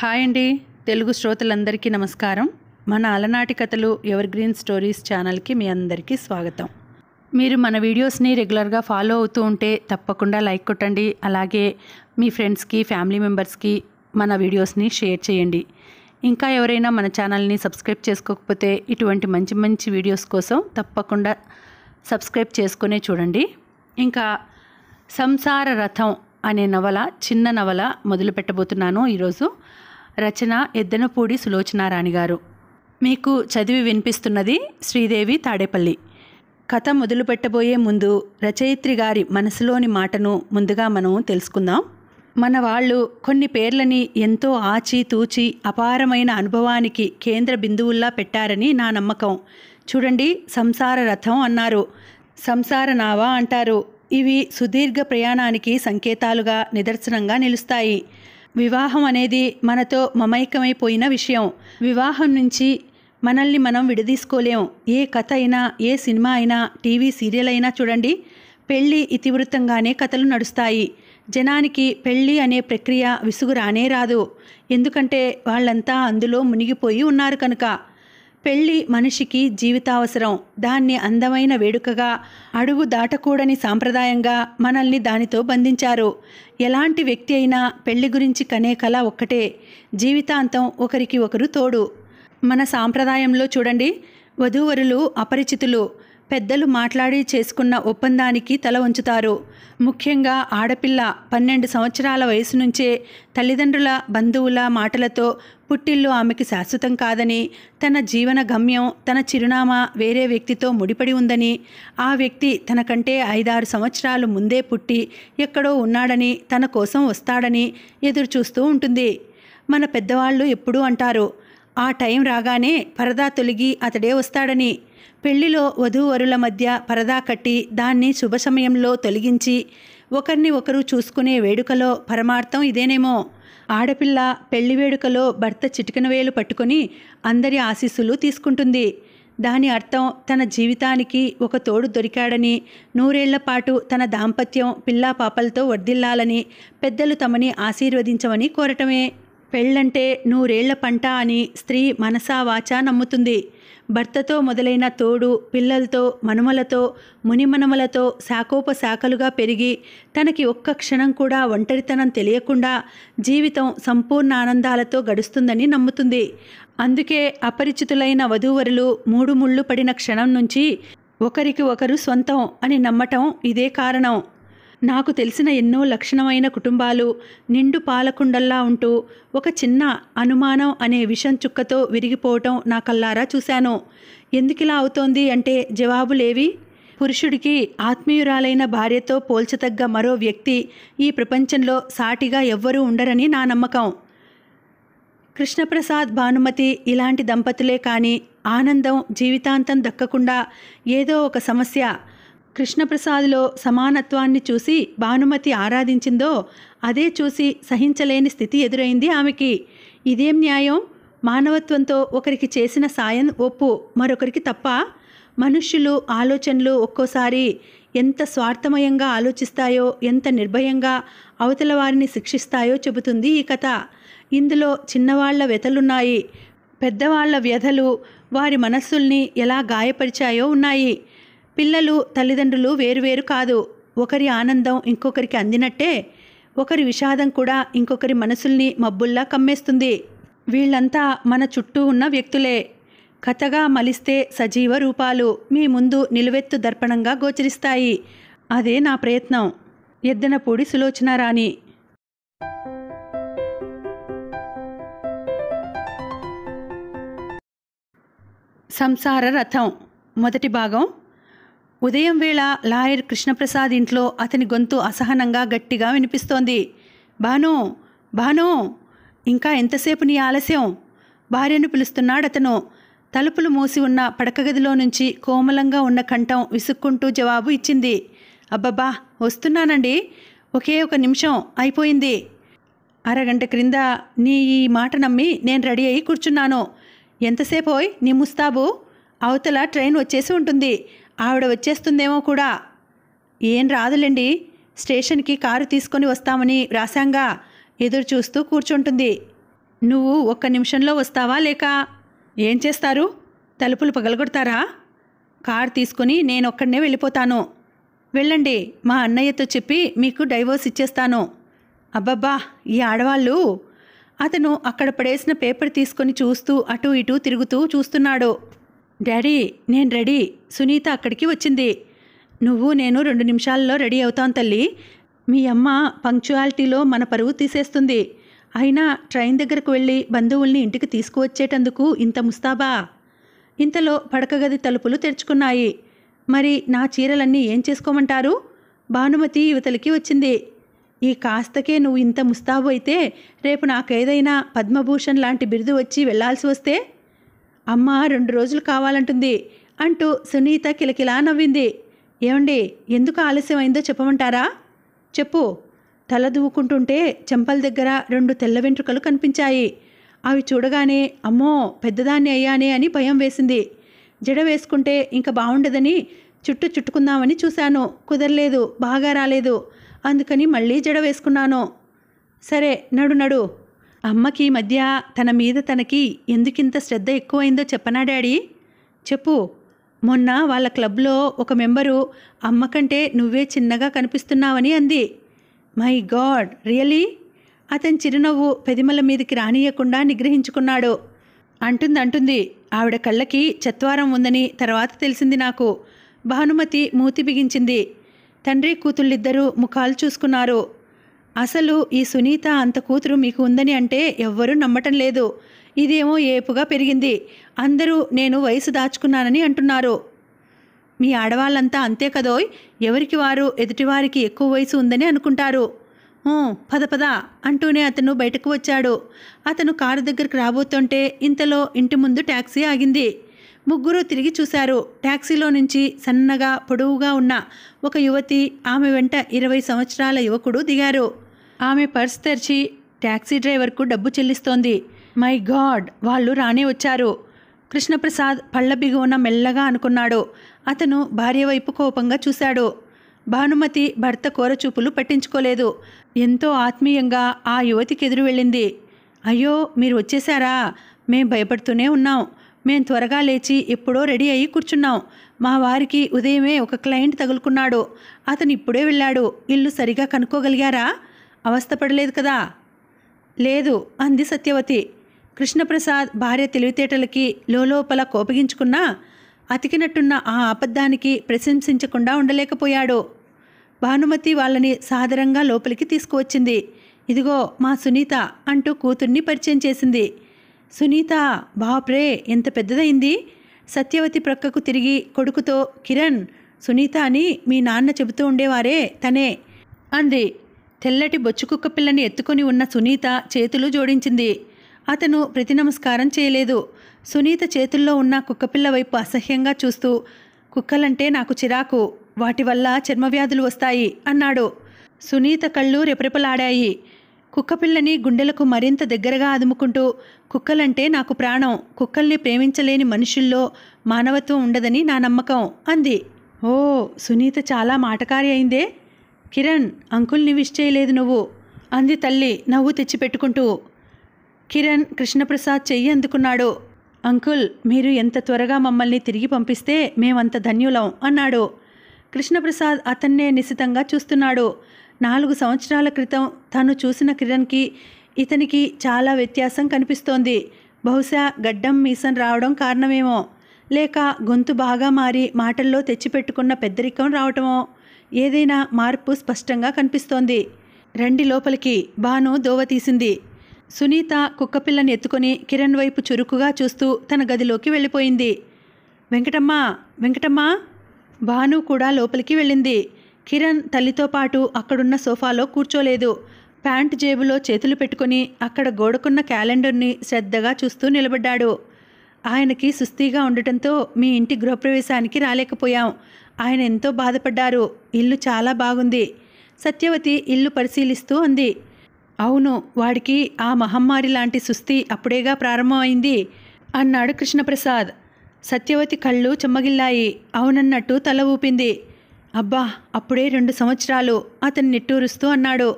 hi అండి తెలుగు శ్రోతలందరికీ నమస్కారం మన అలనాటి కథలు ఎవర్ గ్రీన్ స్టోరీస్ ఛానల్కి మీ అందరికీ స్వాగతం మీరు మన వీడియోస్ని రెగ్యులర్గా ఫాలో అవుతూ ఉంటే తప్పకుండా లైక్ కొట్టండి అలాగే మీ ఫ్రెండ్స్కి ఫ్యామిలీ మెంబర్స్కి మన వీడియోస్ని షేర్ చేయండి ఇంకా ఎవరైనా మన ఛానల్ని సబ్స్క్రైబ్ చేసుకోకపోతే ఇటువంటి మంచి మంచి వీడియోస్ కోసం తప్పకుండా సబ్స్క్రైబ్ చేసుకునే చూడండి ఇంకా సంసార రథం అనే నవల చిన్న నవల మొదలు పెట్టబోతున్నాను ఈరోజు రచన ఎద్దనపూడి సులోచనారాణి గారు మీకు చదివి వినిపిస్తున్నది శ్రీదేవి తాడేపల్లి కథ మొదలు పెట్టబోయే ముందు రచయిత్రి గారి మనసులోని మాటను ముందుగా మనం తెలుసుకుందాం మన వాళ్ళు కొన్ని పేర్లని ఎంతో ఆచితూచి అపారమైన అనుభవానికి కేంద్ర బిందువుల్లా పెట్టారని నా నమ్మకం చూడండి సంసార రథం అన్నారు సంసార నావా అంటారు ఇవి సుదీర్ఘ ప్రయాణానికి సంకేతాలుగా నిదర్శనంగా నిలుస్తాయి వివాహం అనేది మనతో మమైకమైపోయిన విషయం వివాహం నుంచి మనల్ని మనం విడదీసుకోలేం ఏ కథ అయినా ఏ సినిమా అయినా టీవీ సీరియల్ అయినా చూడండి పెళ్ళి ఇతివృత్తంగానే కథలు నడుస్తాయి జనానికి పెళ్ళి అనే ప్రక్రియ విసుగు రానే రాదు ఎందుకంటే వాళ్ళంతా అందులో మునిగిపోయి ఉన్నారు కనుక పెళ్ళి మనిషికి జీవితావసరం దాన్ని అందమైన వేడుకగా అడుగు దాటకూడని సాంప్రదాయంగా మనల్ని దానితో బంధించారు ఎలాంటి వ్యక్తి అయినా పెళ్లి గురించి కనే కళ ఒక్కటే జీవితాంతం ఒకరికి ఒకరు తోడు మన సాంప్రదాయంలో చూడండి వధూవరులు అపరిచితులు పెద్దలు మాట్లాడి చేసుకున్న ఒప్పందానికి తల ఉంచుతారు ముఖ్యంగా ఆడపిల్ల పన్నెండు సంవత్సరాల వయసు నుంచే తల్లిదండ్రుల బంధువుల మాటలతో పుట్టిల్లు ఆమెకి శాశ్వతం కాదని తన జీవన గమ్యం తన చిరునామా వేరే వ్యక్తితో ముడిపడి ఉందని ఆ వ్యక్తి తనకంటే ఐదారు సంవత్సరాలు ముందే పుట్టి ఎక్కడో ఉన్నాడని తన కోసం వస్తాడని ఎదురుచూస్తూ ఉంటుంది మన పెద్దవాళ్ళు ఎప్పుడూ అంటారు ఆ టైం రాగానే పరదా తొలగి అతడే వస్తాడని పెళ్లిలో వధూవరుల మధ్య పరదా కట్టి దాన్ని శుభ సమయంలో తొలగించి ఒకరిని ఒకరు చూసుకునే వేడుకలో పరమార్థం ఇదేనేమో ఆడపిల్ల పెళ్లి వేడుకలో భర్త చిటికన వేలు పట్టుకొని అందరి ఆశీస్సులు తీసుకుంటుంది దాని అర్థం తన జీవితానికి ఒక తోడు దొరికాడని నూరేళ్ల పాటు తన దాంపత్యం పిల్లా పాపలతో వర్దిల్లాలని పెద్దలు తమని ఆశీర్వదించమని కోరటమే పెళ్ళంటే నూరేళ్ల పంట అని స్త్రీ మనసా వాచా నమ్ముతుంది భర్తతో మొదలైన తోడు పిల్లలతో మనుమలతో మునిమనుమలతో శాఖోపశాఖలుగా పెరిగి తనకి ఒక్క క్షణం కూడా ఒంటరితనం తెలియకుండా జీవితం సంపూర్ణ ఆనందాలతో గడుస్తుందని నమ్ముతుంది అందుకే అపరిచితులైన వధూవరులు మూడు ముళ్ళు పడిన క్షణం నుంచి ఒకరికి ఒకరు సొంతం అని నమ్మటం ఇదే కారణం నాకు తెలిసిన ఎన్నో లక్షణమైన కుటుంబాలు నిండు పాలకుండల్లా ఉంటూ ఒక చిన్న అనుమానం అనే విషం చుక్కతో విరిగిపోవటం నా కల్లారా చూశాను ఎందుకిలా అవుతోంది అంటే జవాబులేవి పురుషుడికి ఆత్మీయురాలైన భార్యతో పోల్చతగ్గ మరో వ్యక్తి ఈ ప్రపంచంలో సాటిగా ఎవ్వరూ ఉండరని నా నమ్మకం కృష్ణప్రసాద్ భానుమతి ఇలాంటి దంపతులే కానీ ఆనందం జీవితాంతం దక్కకుండా ఏదో ఒక సమస్య కృష్ణప్రసాద్లో సమానత్వాన్ని చూసి భానుమతి ఆరాధించిందో అదే చూసి సహించలేని స్థితి ఎదురైంది ఆమెకి ఇదేం న్యాయం మానవత్వంతో ఒకరికి చేసిన సాయం ఒప్పు మరొకరికి తప్ప మనుష్యులు ఆలోచనలు ఒక్కోసారి ఎంత స్వార్థమయంగా ఆలోచిస్తాయో ఎంత నిర్భయంగా అవతల వారిని శిక్షిస్తాయో చెబుతుంది ఈ కథ ఇందులో చిన్నవాళ్ల వ్యతలున్నాయి పెద్దవాళ్ల వ్యధలు వారి మనస్సుల్ని ఎలా గాయపరిచాయో ఉన్నాయి పిల్లలు తల్లిదండ్రులు వేరువేరు కాదు ఒకరి ఆనందం ఇంకొకరికి అందినట్టే ఒకరి విషాదం కూడా ఇంకొకరి మనసుల్ని మబ్బుల్లా కమ్మేస్తుంది వీళ్ళంతా మన చుట్టూ ఉన్న వ్యక్తులే కథగా మలిస్తే సజీవ రూపాలు మీ ముందు నిలువెత్తు దర్పణంగా గోచరిస్తాయి అదే నా ప్రయత్నం ఎద్దనపూడి సులోచనారాణి సంసార రథం మొదటి భాగం ఉదయం వేళ లాయర్ కృష్ణప్రసాద్ ఇంట్లో అతని గొంతు అసహనంగా గట్టిగా వినిపిస్తోంది భాను భాను ఇంకా ఎంతసేపు నీ ఆలస్యం భార్యను పిలుస్తున్నాడు అతను తలుపులు మూసి ఉన్న పడకగదిలో నుంచి కోమలంగా ఉన్న కంఠం విసుక్కుంటూ జవాబు ఇచ్చింది అబ్బబ్బా వస్తున్నానండి ఒకే ఒక నిమిషం అయిపోయింది అరగంట క్రింద నీ ఈ మాట నమ్మి నేను రెడీ అయ్యి కూర్చున్నాను ఎంతసేపు నీ ముస్తాబు అవతల ట్రైన్ వచ్చేసి ఉంటుంది ఆవిడ వచ్చేస్తుందేమో కూడా ఏం రాదులేండి స్టేషన్కి కారు తీసుకొని వస్తామని రాశాంగా ఎదురు చూస్తూ కూర్చుంటుంది నువ్వు ఒక్క నిమిషంలో వస్తావా లేక ఏం చేస్తారు తలుపులు పగలగొడతారా కారు తీసుకుని నేను ఒక్కడనే వెళ్ళిపోతాను వెళ్ళండి మా అన్నయ్యతో చెప్పి మీకు డైవోర్స్ ఇచ్చేస్తాను అబ్బబ్బా ఈ ఆడవాళ్ళు అతను అక్కడ పడేసిన పేపర్ తీసుకొని చూస్తూ అటూ ఇటూ తిరుగుతూ చూస్తున్నాడు డాడీ నేను రెడీ సునీత అక్కడికి వచ్చింది నువ్వు నేను రెండు నిమిషాల్లో రెడీ అవుతాం తల్లి మీ అమ్మ పంక్చువాలిటీలో మన పరువు తీసేస్తుంది అయినా ట్రైన్ దగ్గరకు వెళ్ళి బంధువుల్ని ఇంటికి తీసుకువచ్చేటందుకు ఇంత ముస్తాబా ఇంతలో పడకగది తలుపులు తెరుచుకున్నాయి మరి నా చీరలన్నీ ఏం చేసుకోమంటారు భానుమతి యువతలకి వచ్చింది ఈ కాస్తకే నువ్వు ఇంత ముస్తాబు అయితే రేపు నాకేదైనా పద్మభూషణ్ లాంటి బిరుదు వచ్చి వెళ్లాల్సి వస్తే అమ్మ రెండు రోజులు కావాలంటుంది అంటూ సునీత కిలకిలా నవ్వింది ఏమండి ఎందుకు ఆలస్యమైందో చెప్పమంటారా చెప్పు తల దువ్వుకుంటుంటే చెంపల దగ్గర రెండు తెల్ల వెంట్రుకలు కనిపించాయి అవి చూడగానే అమ్మో పెద్దదాన్ని అయ్యానే అని భయం వేసింది జడ వేసుకుంటే ఇంకా బాగుండదని చుట్టూ చుట్టుకుందామని చూశాను కుదరలేదు బాగా రాలేదు అందుకని మళ్ళీ జడ వేసుకున్నాను సరే నడు నడు అమ్మకి మధ్య తన మీద తనకి ఎందుకింత శ్రద్ధ ఎక్కువైందో చెప్పనా డాడీ చెప్పు మొన్న వాళ్ళ క్లబ్లో ఒక మెంబరు అమ్మ కంటే నువ్వే చిన్నగా కనిపిస్తున్నావని అంది మై గాడ్ రియలీ అతని చిరునవ్వు పెదిమల మీదకి రానియకుండా నిగ్రహించుకున్నాడు అంటుంది అంటుంది ఆవిడ కళ్ళకి చత్వారం ఉందని తర్వాత తెలిసింది నాకు భానుమతి మూతి బిగించింది తండ్రి కూతుళ్ళిద్దరూ ముఖాలు చూసుకున్నారు అసలు ఈ సునీత అంత కూతురు మీకు ఉందని అంటే ఎవ్వరూ నమ్మటం లేదు ఇదేమో ఏపుగా పెరిగింది అందరూ నేను వయసు దాచుకున్నానని అంటున్నారు మీ ఆడవాళ్ళంతా అంతే కదోయ్ ఎవరికి వారు ఎదుటివారికి ఎక్కువ వయసు ఉందని అనుకుంటారు పద పద అంటూనే అతను బయటకు వచ్చాడు అతను కారు దగ్గరికి రాబోతుంటే ఇంతలో ఇంటి ముందు ట్యాక్సీ ఆగింది ముగ్గురు తిరిగి చూశారు ట్యాక్సీలో నుంచి సన్నగా పొడవుగా ఉన్న ఒక యువతి ఆమె వెంట ఇరవై సంవత్సరాల యువకుడు దిగారు ఆమె పర్స్ తెరిచి ట్యాక్సీ డ్రైవర్కు డబ్బు చెల్లిస్తోంది మై గాడ్ వాళ్ళు రానే వచ్చారు కృష్ణప్రసాద్ పళ్ళ బిగువన మెల్లగా అనుకున్నాడు అతను భార్య వైపు కోపంగా చూశాడు భానుమతి భర్త కోరచూపులు పట్టించుకోలేదు ఎంతో ఆత్మీయంగా ఆ యువతికి ఎదురు వెళ్ళింది అయ్యో మీరు వచ్చేసారా మేం భయపడుతూనే ఉన్నాం మేం త్వరగా లేచి ఎప్పుడో రెడీ అయ్యి కూర్చున్నాం మా వారికి ఉదయమే ఒక క్లయింట్ తగులుకున్నాడు అతను ఇప్పుడే వెళ్ళాడు ఇల్లు సరిగా కనుక్కోగలిగారా అవస్థపడలేదు కదా లేదు అంది సత్యవతి కృష్ణప్రసాద్ భార్య తెలివితేటలకి లోపల కోపగించుకున్నా అతికినట్టున్న ఆ ఆపద్దానికి ప్రశంసించకుండా ఉండలేకపోయాడు భానుమతి వాళ్ళని సాదరంగా లోపలికి తీసుకువచ్చింది ఇదిగో మా సునీత అంటూ కూతుర్ని పరిచయం చేసింది సునీత బాప్రే ఎంత పెద్దదైంది సత్యవతి ప్రక్కకు తిరిగి కొడుకుతో కిరణ్ సునీత అని మీ నాన్న చెబుతూ ఉండేవారే తనే అంది తెల్లటి బొచ్చుకుక్క పిల్లని ఎత్తుకొని ఉన్న సునీత చేతులు జోడించింది అతను ప్రతి నమస్కారం చేయలేదు సునీత చేతుల్లో ఉన్న కుక్కపిల్ల వైపు అసహ్యంగా చూస్తూ కుక్కలంటే నాకు చిరాకు వాటి వల్ల చర్మవ్యాధులు వస్తాయి అన్నాడు సునీత కళ్ళు రెపరెపలాడాయి కుక్కపిల్లని గుండెలకు మరింత దగ్గరగా అదుముకుంటూ కుక్కలంటే నాకు ప్రాణం కుక్కల్ని ప్రేమించలేని మనుషుల్లో మానవత్వం ఉండదని నా నమ్మకం అంది ఓ సునీత చాలా మాటకారి అయిందే కిరణ్ అంకుల్ని విష్ చేయలేదు నువ్వు అంది తల్లి నవ్వు తెచ్చిపెట్టుకుంటూ కిరణ్ కృష్ణప్రసాద్ చెయ్యి అందుకున్నాడు అంకుల్ మీరు ఎంత త్వరగా మమ్మల్ని తిరిగి పంపిస్తే మేమంత ధన్యులం అన్నాడు కృష్ణప్రసాద్ అతన్నే నిశితంగా చూస్తున్నాడు నాలుగు సంవత్సరాల క్రితం తను చూసిన కిరణ్కి ఇతనికి చాలా వ్యత్యాసం కనిపిస్తోంది బహుశా గడ్డం మీసం రావడం కారణమేమో లేక గొంతు బాగా మారి మాటల్లో తెచ్చిపెట్టుకున్న పెద్దరికం రావటమో ఏదైనా మార్పు స్పష్టంగా కనిపిస్తోంది రండి లోపలికి బాను దోవ తీసింది సునీత కుక్కపిల్లని ఎత్తుకొని కిరణ్ వైపు చురుకుగా చూస్తూ తన గదిలోకి వెళ్ళిపోయింది వెంకటమ్మ వెంకటమ్మ భాను కూడా లోపలికి వెళ్ళింది కిరణ్ తల్లితో పాటు అక్కడున్న సోఫాలో కూర్చోలేదు ప్యాంట్ జేబులో చేతులు పెట్టుకుని అక్కడ గోడకున్న క్యాలెండర్ని శ్రద్ధగా చూస్తూ నిలబడ్డాడు ఆయనకి సుస్థిగా ఉండటంతో మీ ఇంటి గృహప్రవేశానికి రాలేకపోయాం ఆయన ఎంతో బాధపడ్డారు ఇల్లు చాలా బాగుంది సత్యవతి ఇల్లు పరిశీలిస్తూ అంది అవును వాడికి ఆ మహమ్మారి లాంటి సుస్థి అప్పుడేగా ప్రారంభమైంది అన్నాడు కృష్ణప్రసాద్ సత్యవతి కళ్ళు చెమ్మగిల్లాయి అవునన్నట్టు తల ఊపింది అబ్బా అప్పుడే రెండు సంవత్సరాలు అతను నిట్టూరుస్తూ అన్నాడు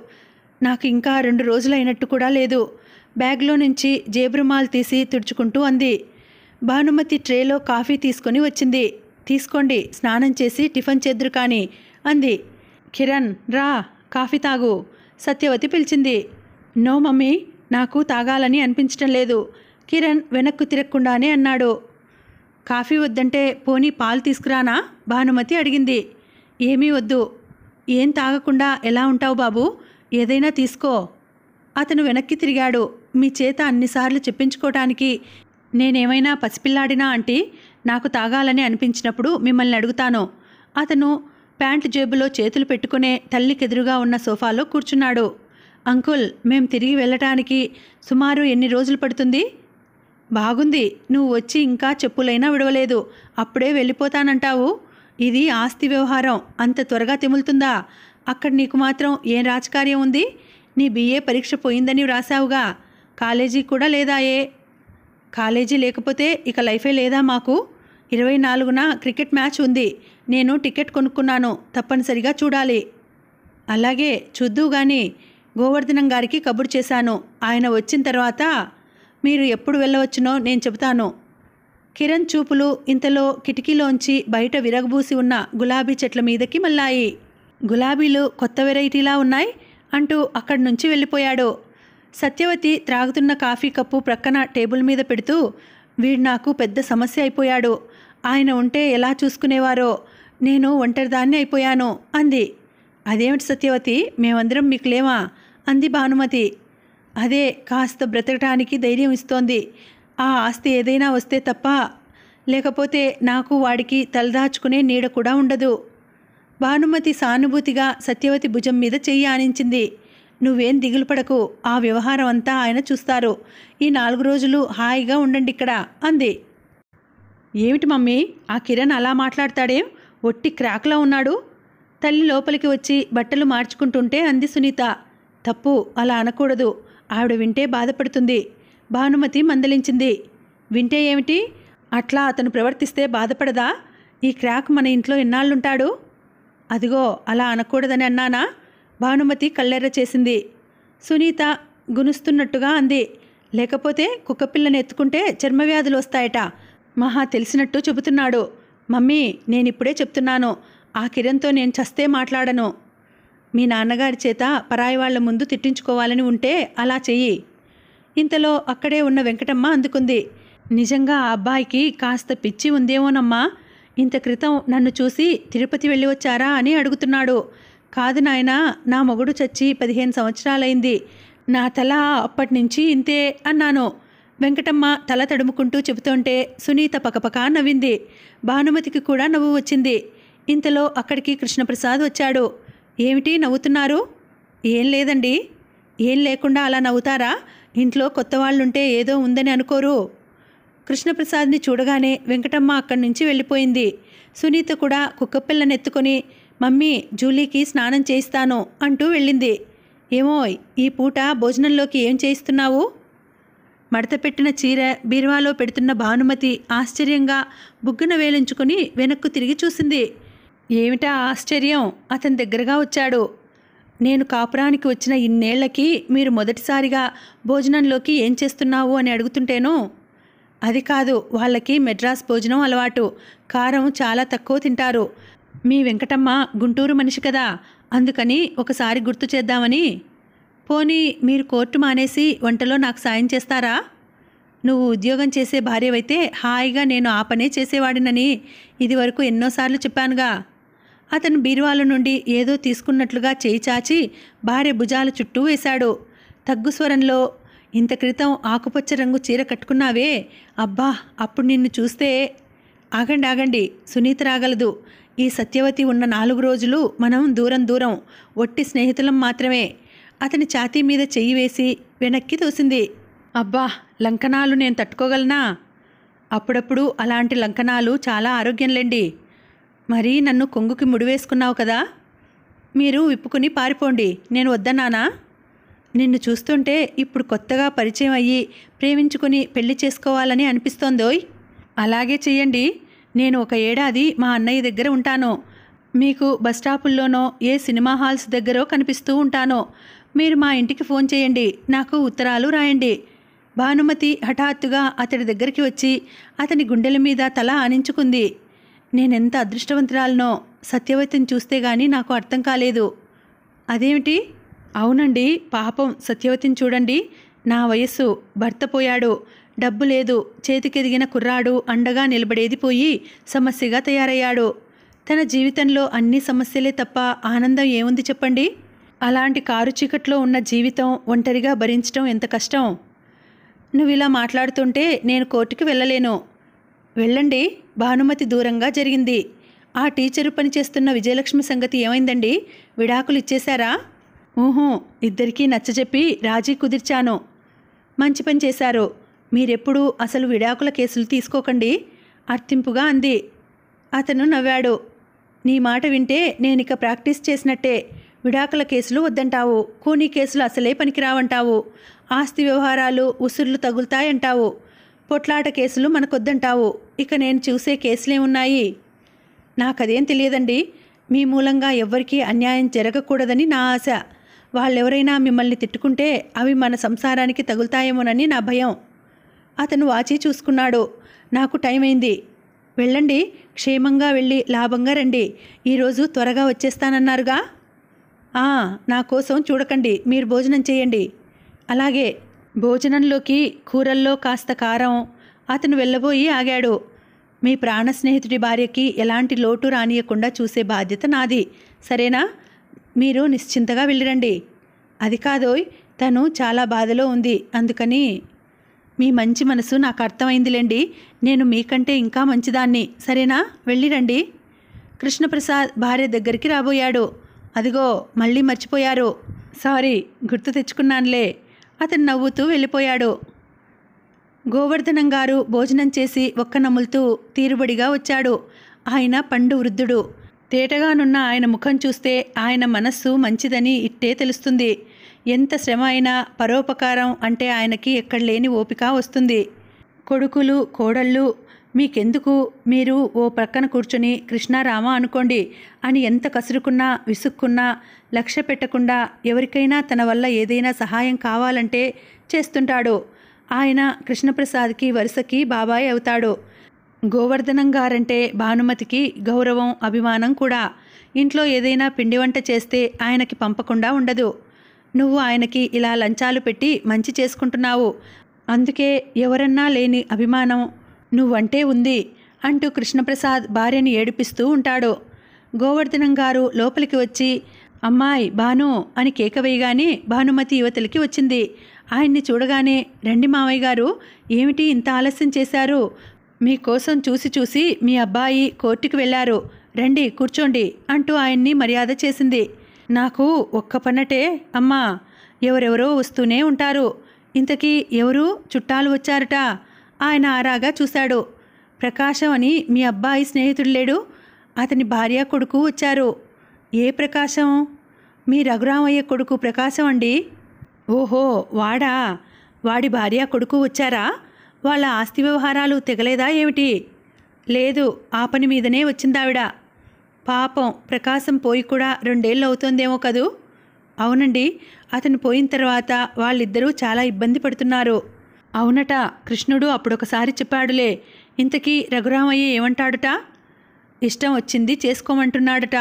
నాకు ఇంకా రెండు రోజులైనట్టు కూడా లేదు బ్యాగ్లో నుంచి జేబురుమాలు తీసి తుడుచుకుంటూ అంది భానుమతి ట్రేలో కాఫీ తీసుకొని వచ్చింది తీసుకోండి స్నానం చేసి టిఫిన్ చేద్దురు కానీ అంది కిరణ్ రా కాఫీ తాగు సత్యవతి పిలిచింది నో మమ్మీ నాకు తాగాలని అనిపించటం లేదు కిరణ్ వెనక్కు తిరగకుండానే అన్నాడు కాఫీ వద్దంటే పోనీ పాలు తీసుకురానా భానుమతి అడిగింది ఏమీ వద్దు ఏం తాగకుండా ఎలా ఉంటావు బాబు ఏదైనా తీసుకో అతను వెనక్కి తిరిగాడు మీ చేత అన్నిసార్లు చెప్పించుకోవటానికి నేనేమైనా పసిపిల్లాడినా అంటే నాకు తాగాలని అనిపించినప్పుడు మిమ్మల్ని అడుగుతాను అతను ప్యాంట్ జేబులో చేతులు పెట్టుకునే తల్లికెదురుగా ఉన్న సోఫాలో కూర్చున్నాడు అంకుల్ మేం తిరిగి వెళ్ళటానికి సుమారు ఎన్ని రోజులు పడుతుంది బాగుంది నువ్వు వచ్చి ఇంకా చెప్పులైనా విడవలేదు అప్పుడే వెళ్ళిపోతానంటావు ఇది ఆస్తి వ్యవహారం అంత త్వరగా తెములుతుందా అక్కడ నీకు మాత్రం ఏం రాజకార్యం ఉంది నీ బీఏ పరీక్ష పోయిందని వ్రాసావుగా కాలేజీ కూడా లేదా ఏ కాలేజీ లేకపోతే ఇక లైఫే లేదా మాకు ఇరవై నాలుగున క్రికెట్ మ్యాచ్ ఉంది నేను టికెట్ కొనుక్కున్నాను తప్పనిసరిగా చూడాలి అలాగే చూద్దూ గాని గోవర్ధనం గారికి కబురు చేశాను ఆయన వచ్చిన తర్వాత మీరు ఎప్పుడు వెళ్ళవచ్చునో నేను చెబుతాను కిరణ్ చూపులు ఇంతలో కిటికీలోంచి బయట విరగబూసి ఉన్న గులాబీ చెట్ల మీదకి మళ్ళాయి గులాబీలు కొత్త వెరైటీలా ఉన్నాయి అంటూ అక్కడి నుంచి వెళ్ళిపోయాడు సత్యవతి త్రాగుతున్న కాఫీ కప్పు ప్రక్కన టేబుల్ మీద పెడుతూ వీడు నాకు పెద్ద సమస్య అయిపోయాడు ఆయన ఉంటే ఎలా చూసుకునేవారో నేను ఒంటరిదాన్ని అయిపోయాను అంది అదేమిటి సత్యవతి మేమందరం మీకు లేమా అంది భానుమతి అదే కాస్త బ్రతకటానికి ధైర్యం ఇస్తోంది ఆ ఆస్తి ఏదైనా వస్తే తప్ప లేకపోతే నాకు వాడికి తలదాచుకునే నీడ కూడా ఉండదు భానుమతి సానుభూతిగా సత్యవతి భుజం మీద చెయ్యి ఆనించింది నువ్వేం దిగులు పడకు ఆ వ్యవహారం అంతా ఆయన చూస్తారు ఈ నాలుగు రోజులు హాయిగా ఉండండి ఇక్కడ అంది ఏమిటి మమ్మీ ఆ కిరణ్ అలా మాట్లాడతాడేం ఒట్టి క్రాక్లా ఉన్నాడు తల్లి లోపలికి వచ్చి బట్టలు మార్చుకుంటుంటే అంది సునీత తప్పు అలా అనకూడదు ఆవిడ వింటే బాధపడుతుంది భానుమతి మందలించింది వింటే ఏమిటి అట్లా అతను ప్రవర్తిస్తే బాధపడదా ఈ క్రాక్ మన ఇంట్లో ఎన్నాళ్ళుంటాడు అదిగో అలా అనకూడదని అన్నానా భానుమతి కల్లెర్ర చేసింది సునీత గునుస్తున్నట్టుగా అంది లేకపోతే కుక్కపిల్లని ఎత్తుకుంటే చర్మవ్యాధులు వస్తాయట మహా తెలిసినట్టు చెబుతున్నాడు మమ్మీ నేనిప్పుడే చెప్తున్నాను ఆ కిరణ్తో నేను చస్తే మాట్లాడను మీ నాన్నగారి చేత పరాయి వాళ్ల ముందు తిట్టించుకోవాలని ఉంటే అలా చెయ్యి ఇంతలో అక్కడే ఉన్న వెంకటమ్మ అందుకుంది నిజంగా ఆ అబ్బాయికి కాస్త పిచ్చి ఉందేమోనమ్మా ఇంత క్రితం నన్ను చూసి తిరుపతి వెళ్ళి వచ్చారా అని అడుగుతున్నాడు కాదు నాయన నా మొగుడు చచ్చి పదిహేను సంవత్సరాలైంది నా తల అప్పటి నుంచి ఇంతే అన్నాను వెంకటమ్మ తల తడుముకుంటూ చెబుతుంటే సునీత పకపక నవ్వింది భానుమతికి కూడా నవ్వు వచ్చింది ఇంతలో అక్కడికి కృష్ణప్రసాద్ వచ్చాడు ఏమిటి నవ్వుతున్నారు ఏం లేదండి ఏం లేకుండా అలా నవ్వుతారా ఇంట్లో కొత్త వాళ్ళుంటే ఏదో ఉందని అనుకోరు కృష్ణప్రసాద్ని చూడగానే వెంకటమ్మ అక్కడి నుంచి వెళ్ళిపోయింది సునీత కూడా కుక్కపిల్లని ఎత్తుకొని మమ్మీ జూలీకి స్నానం చేయిస్తాను అంటూ వెళ్ళింది ఏమో ఈ పూట భోజనంలోకి ఏం చేయిస్తున్నావు మడతపెట్టిన చీర బీరువాలో పెడుతున్న భానుమతి ఆశ్చర్యంగా బుగ్గన వేలించుకొని వెనక్కు తిరిగి చూసింది ఏమిటా ఆశ్చర్యం అతని దగ్గరగా వచ్చాడు నేను కాపురానికి వచ్చిన ఇన్నేళ్లకి మీరు మొదటిసారిగా భోజనంలోకి ఏం చేస్తున్నావు అని అడుగుతుంటేనో అది కాదు వాళ్ళకి మెడ్రాస్ భోజనం అలవాటు కారం చాలా తక్కువ తింటారు మీ వెంకటమ్మ గుంటూరు మనిషి కదా అందుకని ఒకసారి గుర్తు చేద్దామని పోనీ మీరు కోర్టు మానేసి వంటలో నాకు సాయం చేస్తారా నువ్వు ఉద్యోగం చేసే భార్యవైతే హాయిగా నేను ఆ పనే చేసేవాడినని ఇదివరకు ఎన్నోసార్లు చెప్పానుగా అతను బీరువాల నుండి ఏదో తీసుకున్నట్లుగా చేయి చాచి భార్య భుజాల చుట్టూ వేశాడు తగ్గు స్వరంలో ఇంత క్రితం ఆకుపచ్చ రంగు చీర కట్టుకున్నావే అబ్బా అప్పుడు నిన్ను చూస్తే ఆగండి ఆగండి సునీత రాగలదు ఈ సత్యవతి ఉన్న నాలుగు రోజులు మనం దూరం దూరం ఒట్టి స్నేహితులం మాత్రమే అతని ఛాతీ మీద చెయ్యి వేసి వెనక్కి తోసింది అబ్బా లంకనాలు నేను తట్టుకోగలనా అప్పుడప్పుడు అలాంటి లంకనాలు చాలా ఆరోగ్యంలేండి మరీ నన్ను కొంగుకి ముడివేసుకున్నావు కదా మీరు విప్పుకుని పారిపోండి నేను వద్దన్నానా నిన్ను చూస్తుంటే ఇప్పుడు కొత్తగా పరిచయం అయ్యి ప్రేమించుకుని పెళ్లి చేసుకోవాలని అనిపిస్తోందోయ్ అలాగే చెయ్యండి నేను ఒక ఏడాది మా అన్నయ్య దగ్గర ఉంటాను మీకు బస్ స్టాపుల్లోనో ఏ సినిమా హాల్స్ దగ్గరో కనిపిస్తూ ఉంటాను మీరు మా ఇంటికి ఫోన్ చేయండి నాకు ఉత్తరాలు రాయండి భానుమతి హఠాత్తుగా అతడి దగ్గరికి వచ్చి అతని గుండెల మీద తల ఆనించుకుంది నేనెంత అదృష్టవంతురాలనో సత్యవతిని చూస్తే గాని నాకు అర్థం కాలేదు అదేమిటి అవునండి పాపం సత్యవతిని చూడండి నా వయస్సు భర్త పోయాడు డబ్బు లేదు చేతికెదిగిన కుర్రాడు అండగా నిలబడేది పోయి సమస్యగా తయారయ్యాడు తన జీవితంలో అన్ని సమస్యలే తప్ప ఆనందం ఏముంది చెప్పండి అలాంటి కారు చీకట్లో ఉన్న జీవితం ఒంటరిగా భరించటం ఎంత కష్టం నువ్వు ఇలా మాట్లాడుతుంటే నేను కోర్టుకి వెళ్ళలేను వెళ్ళండి భానుమతి దూరంగా జరిగింది ఆ టీచరు పనిచేస్తున్న విజయలక్ష్మి సంగతి ఏమైందండి విడాకులు ఇచ్చేశారా ఊహూ ఇద్దరికీ నచ్చజెప్పి రాజీ కుదిర్చాను మంచి పని చేశారు మీరెప్పుడూ అసలు విడాకుల కేసులు తీసుకోకండి అర్థింపుగా అంది అతను నవ్వాడు నీ మాట వింటే నేనిక ప్రాక్టీస్ చేసినట్టే విడాకుల కేసులు వద్దంటావు కూనీ కేసులు అసలే పనికిరావంటావు ఆస్తి వ్యవహారాలు ఉసుర్లు తగులుతాయంటావు పొట్లాట కేసులు మనకొద్దంటావు ఇక నేను చూసే కేసులే ఉన్నాయి నాకదేం తెలియదండి మీ మూలంగా ఎవ్వరికీ అన్యాయం జరగకూడదని నా ఆశ వాళ్ళెవరైనా మిమ్మల్ని తిట్టుకుంటే అవి మన సంసారానికి తగులుతాయేమోనని నా భయం అతను వాచి చూసుకున్నాడు నాకు టైం అయింది వెళ్ళండి క్షేమంగా వెళ్ళి లాభంగా రండి ఈరోజు త్వరగా వచ్చేస్తానన్నారుగా నా కోసం చూడకండి మీరు భోజనం చేయండి అలాగే భోజనంలోకి కూరల్లో కాస్త కారం అతను వెళ్ళబోయి ఆగాడు మీ ప్రాణ స్నేహితుడి భార్యకి ఎలాంటి లోటు రానియకుండా చూసే బాధ్యత నాది సరేనా మీరు నిశ్చింతగా వెళ్ళిరండి అది కాదోయ్ తను చాలా బాధలో ఉంది అందుకని మీ మంచి మనసు నాకు అర్థమైందిలేండి నేను మీకంటే ఇంకా మంచిదాన్ని సరేనా వెళ్ళిరండి కృష్ణప్రసాద్ భార్య దగ్గరికి రాబోయాడు అదిగో మళ్ళీ మర్చిపోయారు సారీ గుర్తు తెచ్చుకున్నానులే అతను నవ్వుతూ వెళ్ళిపోయాడు గోవర్ధనం గారు భోజనం చేసి ఒక్క నములుతూ తీరుబడిగా వచ్చాడు ఆయన పండు వృద్ధుడు తేటగానున్న ఆయన ముఖం చూస్తే ఆయన మనస్సు మంచిదని ఇట్టే తెలుస్తుంది ఎంత శ్రమ అయినా పరోపకారం అంటే ఆయనకి ఎక్కడ లేని ఓపిక వస్తుంది కొడుకులు కోడళ్ళు మీకెందుకు మీరు ఓ ప్రక్కన కూర్చుని కృష్ణారామ అనుకోండి అని ఎంత కసురుకున్నా విసుక్కున్నా లక్ష్య పెట్టకుండా ఎవరికైనా తన వల్ల ఏదైనా సహాయం కావాలంటే చేస్తుంటాడు ఆయన కృష్ణప్రసాద్కి వరుసకి బాబాయ్ అవుతాడు గోవర్ధనం గారంటే భానుమతికి గౌరవం అభిమానం కూడా ఇంట్లో ఏదైనా పిండి వంట చేస్తే ఆయనకి పంపకుండా ఉండదు నువ్వు ఆయనకి ఇలా లంచాలు పెట్టి మంచి చేసుకుంటున్నావు అందుకే ఎవరన్నా లేని అభిమానం నువ్వంటే ఉంది అంటూ కృష్ణప్రసాద్ భార్యని ఏడిపిస్తూ ఉంటాడు గోవర్ధనం గారు లోపలికి వచ్చి అమ్మాయి భాను అని కేక వేయగానే భానుమతి యువతలకి వచ్చింది ఆయన్ని చూడగానే రండి మావయ్య గారు ఏమిటి ఇంత ఆలస్యం చేశారు మీకోసం చూసి చూసి మీ అబ్బాయి కోర్టుకు వెళ్ళారు రండి కూర్చోండి అంటూ ఆయన్ని మర్యాద చేసింది నాకు ఒక్క పన్నటే అమ్మా ఎవరెవరో వస్తూనే ఉంటారు ఇంతకీ ఎవరు చుట్టాలు వచ్చారట ఆయన ఆరాగా చూశాడు ప్రకాశం అని మీ అబ్బాయి స్నేహితుడు లేడు అతని భార్య కొడుకు వచ్చారు ఏ ప్రకాశం మీ రఘురామయ్య కొడుకు ప్రకాశం అండి ఓహో వాడా వాడి భార్య కొడుకు వచ్చారా వాళ్ళ ఆస్తి వ్యవహారాలు తెగలేదా ఏమిటి లేదు ఆ పని మీదనే వచ్చిందావిడ పాపం ప్రకాశం పోయి కూడా రెండేళ్ళు అవుతోందేమో కదూ అవునండి అతను పోయిన తర్వాత వాళ్ళిద్దరూ చాలా ఇబ్బంది పడుతున్నారు అవునట కృష్ణుడు అప్పుడొకసారి చెప్పాడులే ఇంతకీ రఘురామయ్య ఏమంటాడట ఇష్టం వచ్చింది చేసుకోమంటున్నాడట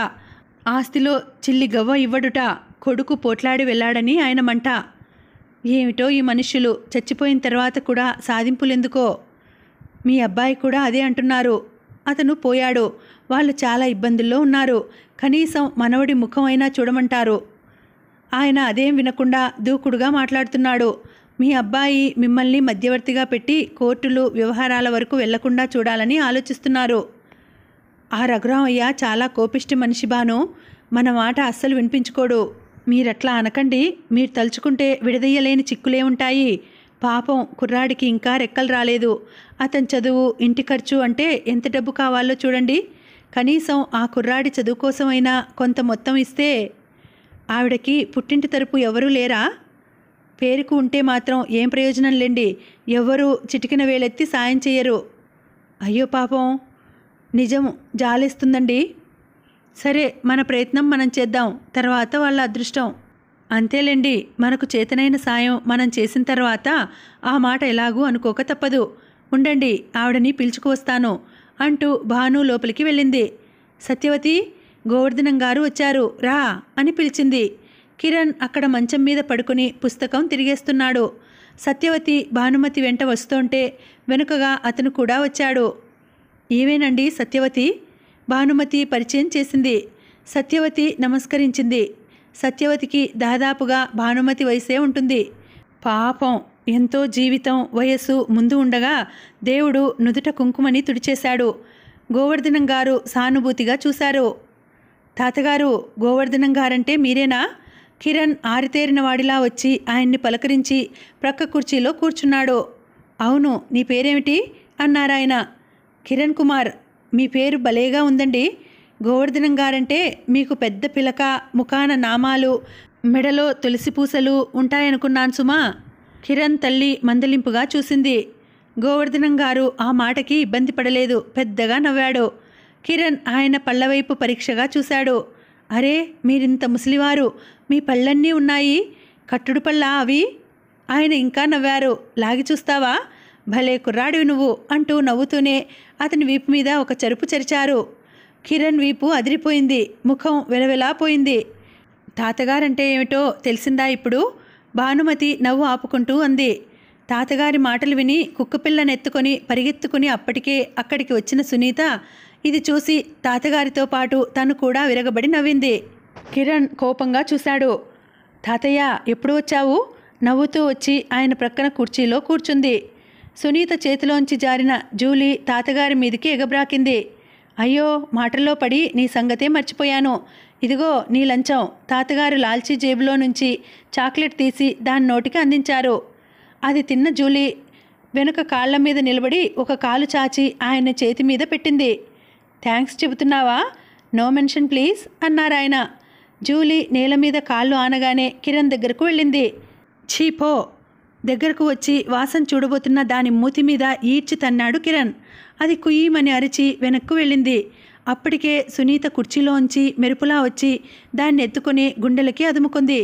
ఆస్తిలో చిల్లి గవ్వ ఇవ్వడుట కొడుకు పోట్లాడి వెళ్ళాడని ఆయన మంట ఏమిటో ఈ మనుష్యులు చచ్చిపోయిన తర్వాత కూడా సాధింపులెందుకో మీ అబ్బాయి కూడా అదే అంటున్నారు అతను పోయాడు వాళ్ళు చాలా ఇబ్బందుల్లో ఉన్నారు కనీసం మనవడి ముఖమైనా చూడమంటారు ఆయన అదేం వినకుండా దూకుడుగా మాట్లాడుతున్నాడు మీ అబ్బాయి మిమ్మల్ని మధ్యవర్తిగా పెట్టి కోర్టులు వ్యవహారాల వరకు వెళ్లకుండా చూడాలని ఆలోచిస్తున్నారు ఆ రఘురామయ్య చాలా కోపిష్టి మనిషి బాను మన మాట అస్సలు వినిపించుకోడు మీరట్లా అనకండి మీరు తలుచుకుంటే విడదీయలేని చిక్కులే ఉంటాయి పాపం కుర్రాడికి ఇంకా రెక్కలు రాలేదు అతని చదువు ఇంటి ఖర్చు అంటే ఎంత డబ్బు కావాలో చూడండి కనీసం ఆ కుర్రాడి చదువు కోసమైనా కొంత మొత్తం ఇస్తే ఆవిడకి పుట్టింటి తరపు ఎవరూ లేరా పేరుకు ఉంటే మాత్రం ఏం ప్రయోజనం లేండి ఎవరు చిటికిన వేలెత్తి సాయం చేయరు అయ్యో పాపం నిజం జాలేస్తుందండి సరే మన ప్రయత్నం మనం చేద్దాం తర్వాత వాళ్ళ అదృష్టం అంతేలేండి మనకు చేతనైన సాయం మనం చేసిన తర్వాత ఆ మాట ఎలాగూ అనుకోక తప్పదు ఉండండి ఆవిడని పిలుచుకువస్తాను అంటూ భాను లోపలికి వెళ్ళింది సత్యవతి గోవర్ధనం గారు వచ్చారు రా అని పిలిచింది కిరణ్ అక్కడ మంచం మీద పడుకుని పుస్తకం తిరిగేస్తున్నాడు సత్యవతి భానుమతి వెంట వస్తుంటే వెనుకగా అతను కూడా వచ్చాడు ఏమేనండి సత్యవతి భానుమతి పరిచయం చేసింది సత్యవతి నమస్కరించింది సత్యవతికి దాదాపుగా భానుమతి వయసే ఉంటుంది పాపం ఎంతో జీవితం వయస్సు ముందు ఉండగా దేవుడు నుదుట కుంకుమని తుడిచేశాడు గోవర్ధనం గారు సానుభూతిగా చూశారు తాతగారు గోవర్ధనం గారంటే మీరేనా కిరణ్ ఆరితేరిన వాడిలా వచ్చి ఆయన్ని పలకరించి ప్రక్క కుర్చీలో కూర్చున్నాడు అవును నీ పేరేమిటి అన్నారాయన కిరణ్ కుమార్ మీ పేరు భలేగా ఉందండి గోవర్ధనం గారంటే మీకు పెద్ద పిలక ముఖాన నామాలు మెడలో తులసి పూసలు ఉంటాయనుకున్నాను సుమా కిరణ్ తల్లి మందలింపుగా చూసింది గోవర్ధనం గారు ఆ మాటకి ఇబ్బంది పడలేదు పెద్దగా నవ్వాడు కిరణ్ ఆయన పళ్ళవైపు పరీక్షగా చూశాడు అరే మీరింత ముసలివారు మీ పళ్ళన్నీ ఉన్నాయి కట్టుడు పళ్ళా అవి ఆయన ఇంకా నవ్వారు లాగి చూస్తావా భలే కుర్రాడివి నువ్వు అంటూ నవ్వుతూనే అతని వీపు మీద ఒక చెరుపు చరిచారు కిరణ్ వీపు అదిరిపోయింది ముఖం వెలవెలాపోయింది తాతగారంటే ఏమిటో తెలిసిందా ఇప్పుడు భానుమతి నవ్వు ఆపుకుంటూ అంది తాతగారి మాటలు విని కుక్కపిల్లనెత్తుకొని పరిగెత్తుకుని అప్పటికే అక్కడికి వచ్చిన సునీత ఇది చూసి తాతగారితో పాటు తను కూడా విరగబడి నవ్వింది కిరణ్ కోపంగా చూశాడు తాతయ్య ఎప్పుడు వచ్చావు నవ్వుతూ వచ్చి ఆయన ప్రక్కన కుర్చీలో కూర్చుంది సునీత చేతిలోంచి జారిన జూలీ తాతగారి మీదికి ఎగబ్రాకింది అయ్యో మాటల్లో పడి నీ సంగతే మర్చిపోయాను ఇదిగో నీ లంచం తాతగారు లాల్చీ జేబులో నుంచి చాక్లెట్ తీసి దాని నోటికి అందించారు అది తిన్న జూలీ వెనుక కాళ్ల మీద నిలబడి ఒక కాలు చాచి ఆయన చేతి మీద పెట్టింది థ్యాంక్స్ చెబుతున్నావా నో మెన్షన్ ప్లీజ్ అన్నారాయన జూలీ నేల మీద కాళ్ళు ఆనగానే కిరణ్ దగ్గరకు వెళ్ళింది ఛీపో దగ్గరకు వచ్చి వాసన చూడబోతున్న దాని మూతి మీద ఈడ్చి తన్నాడు కిరణ్ అది కుయ్యమని అరిచి వెనక్కు వెళ్ళింది అప్పటికే సునీత కుర్చీలోంచి మెరుపులా వచ్చి దాన్ని ఎత్తుకుని గుండెలకి అదుముకుంది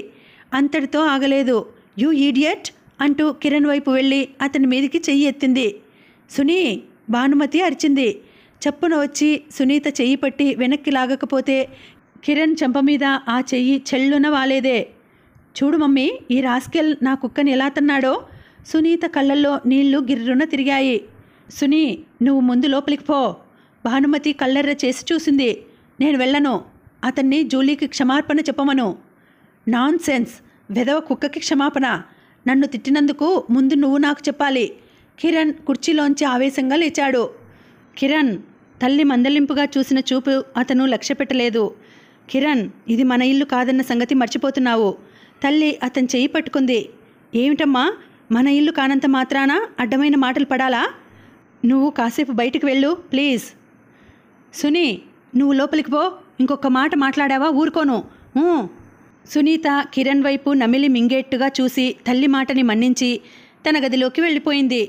అంతటితో ఆగలేదు యూ ఈడియట్ అంటూ కిరణ్ వైపు వెళ్ళి అతని మీదికి చెయ్యి ఎత్తింది సునీ భానుమతి అరిచింది చప్పున వచ్చి సునీత చెయ్యి పట్టి వెనక్కి లాగకపోతే కిరణ్ చెంప మీద ఆ చెయ్యి చెల్లున వాలేదే చూడు మమ్మీ ఈ రాస్కెల్ నా కుక్కని ఎలా తన్నాడో సునీత కళ్ళల్లో నీళ్లు గిర్రున తిరిగాయి సునీ నువ్వు ముందు లోపలికి పో భానుమతి కళ్ళెర్ర చేసి చూసింది నేను వెళ్ళను అతన్ని జూలీకి క్షమాపణ చెప్పమను నాన్ సెన్స్ వెధవ కుక్కకి క్షమాపణ నన్ను తిట్టినందుకు ముందు నువ్వు నాకు చెప్పాలి కిరణ్ కుర్చీలోంచి ఆవేశంగా లేచాడు కిరణ్ తల్లి మందలింపుగా చూసిన చూపు అతను లక్ష్యపెట్టలేదు కిరణ్ ఇది మన ఇల్లు కాదన్న సంగతి మర్చిపోతున్నావు తల్లి అతను చేయి పట్టుకుంది ఏమిటమ్మా మన ఇల్లు కానంత మాత్రాన అడ్డమైన మాటలు పడాలా నువ్వు కాసేపు బయటికి వెళ్ళు ప్లీజ్ సునీ నువ్వు లోపలికి పో ఇంకొక మాట మాట్లాడావా ఊరుకోను సునీత కిరణ్ వైపు నమిలి మింగేట్టుగా చూసి తల్లి మాటని మన్నించి తన గదిలోకి వెళ్ళిపోయింది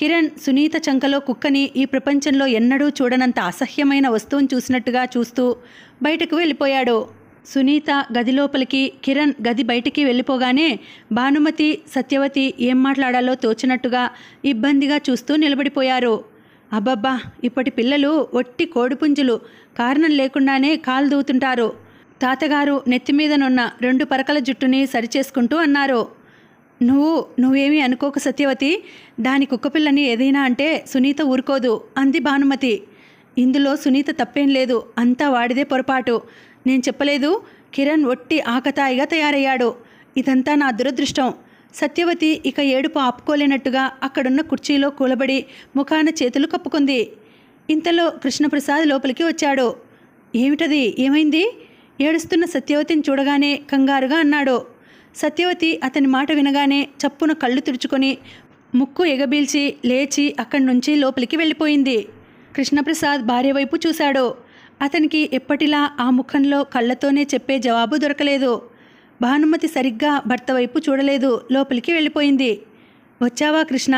కిరణ్ సునీత చంకలో కుక్కని ఈ ప్రపంచంలో ఎన్నడూ చూడనంత అసహ్యమైన వస్తువును చూసినట్టుగా చూస్తూ బయటకు వెళ్ళిపోయాడు సునీత గది లోపలికి కిరణ్ గది బయటికి వెళ్ళిపోగానే భానుమతి సత్యవతి ఏం మాట్లాడాలో తోచినట్టుగా ఇబ్బందిగా చూస్తూ నిలబడిపోయారు అబ్బబ్బా ఇప్పటి పిల్లలు ఒట్టి కోడిపుంజులు కారణం లేకుండానే కాలు దూతుంటారు తాతగారు నెత్తిమీదనున్న రెండు పరకల జుట్టుని సరిచేసుకుంటూ అన్నారు నువ్వు నువ్వేమీ అనుకోక సత్యవతి దాని కుక్కపిల్లని ఏదైనా అంటే సునీత ఊరుకోదు అంది భానుమతి ఇందులో సునీత తప్పేం లేదు అంతా వాడిదే పొరపాటు నేను చెప్పలేదు కిరణ్ ఒట్టి ఆకతాయిగా తయారయ్యాడు ఇదంతా నా దురదృష్టం సత్యవతి ఇక ఏడుపు ఆపుకోలేనట్టుగా అక్కడున్న కుర్చీలో కూలబడి ముఖాన చేతులు కప్పుకుంది ఇంతలో కృష్ణప్రసాద్ లోపలికి వచ్చాడు ఏమిటది ఏమైంది ఏడుస్తున్న సత్యవతిని చూడగానే కంగారుగా అన్నాడు సత్యవతి అతని మాట వినగానే చప్పున కళ్ళు తుడుచుకొని ముక్కు ఎగబీల్చి లేచి అక్కడి నుంచి లోపలికి వెళ్ళిపోయింది కృష్ణప్రసాద్ భార్య వైపు చూశాడు అతనికి ఎప్పటిలా ఆ ముఖంలో కళ్ళతోనే చెప్పే జవాబు దొరకలేదు భానుమతి సరిగ్గా భర్త వైపు చూడలేదు లోపలికి వెళ్ళిపోయింది వచ్చావా కృష్ణ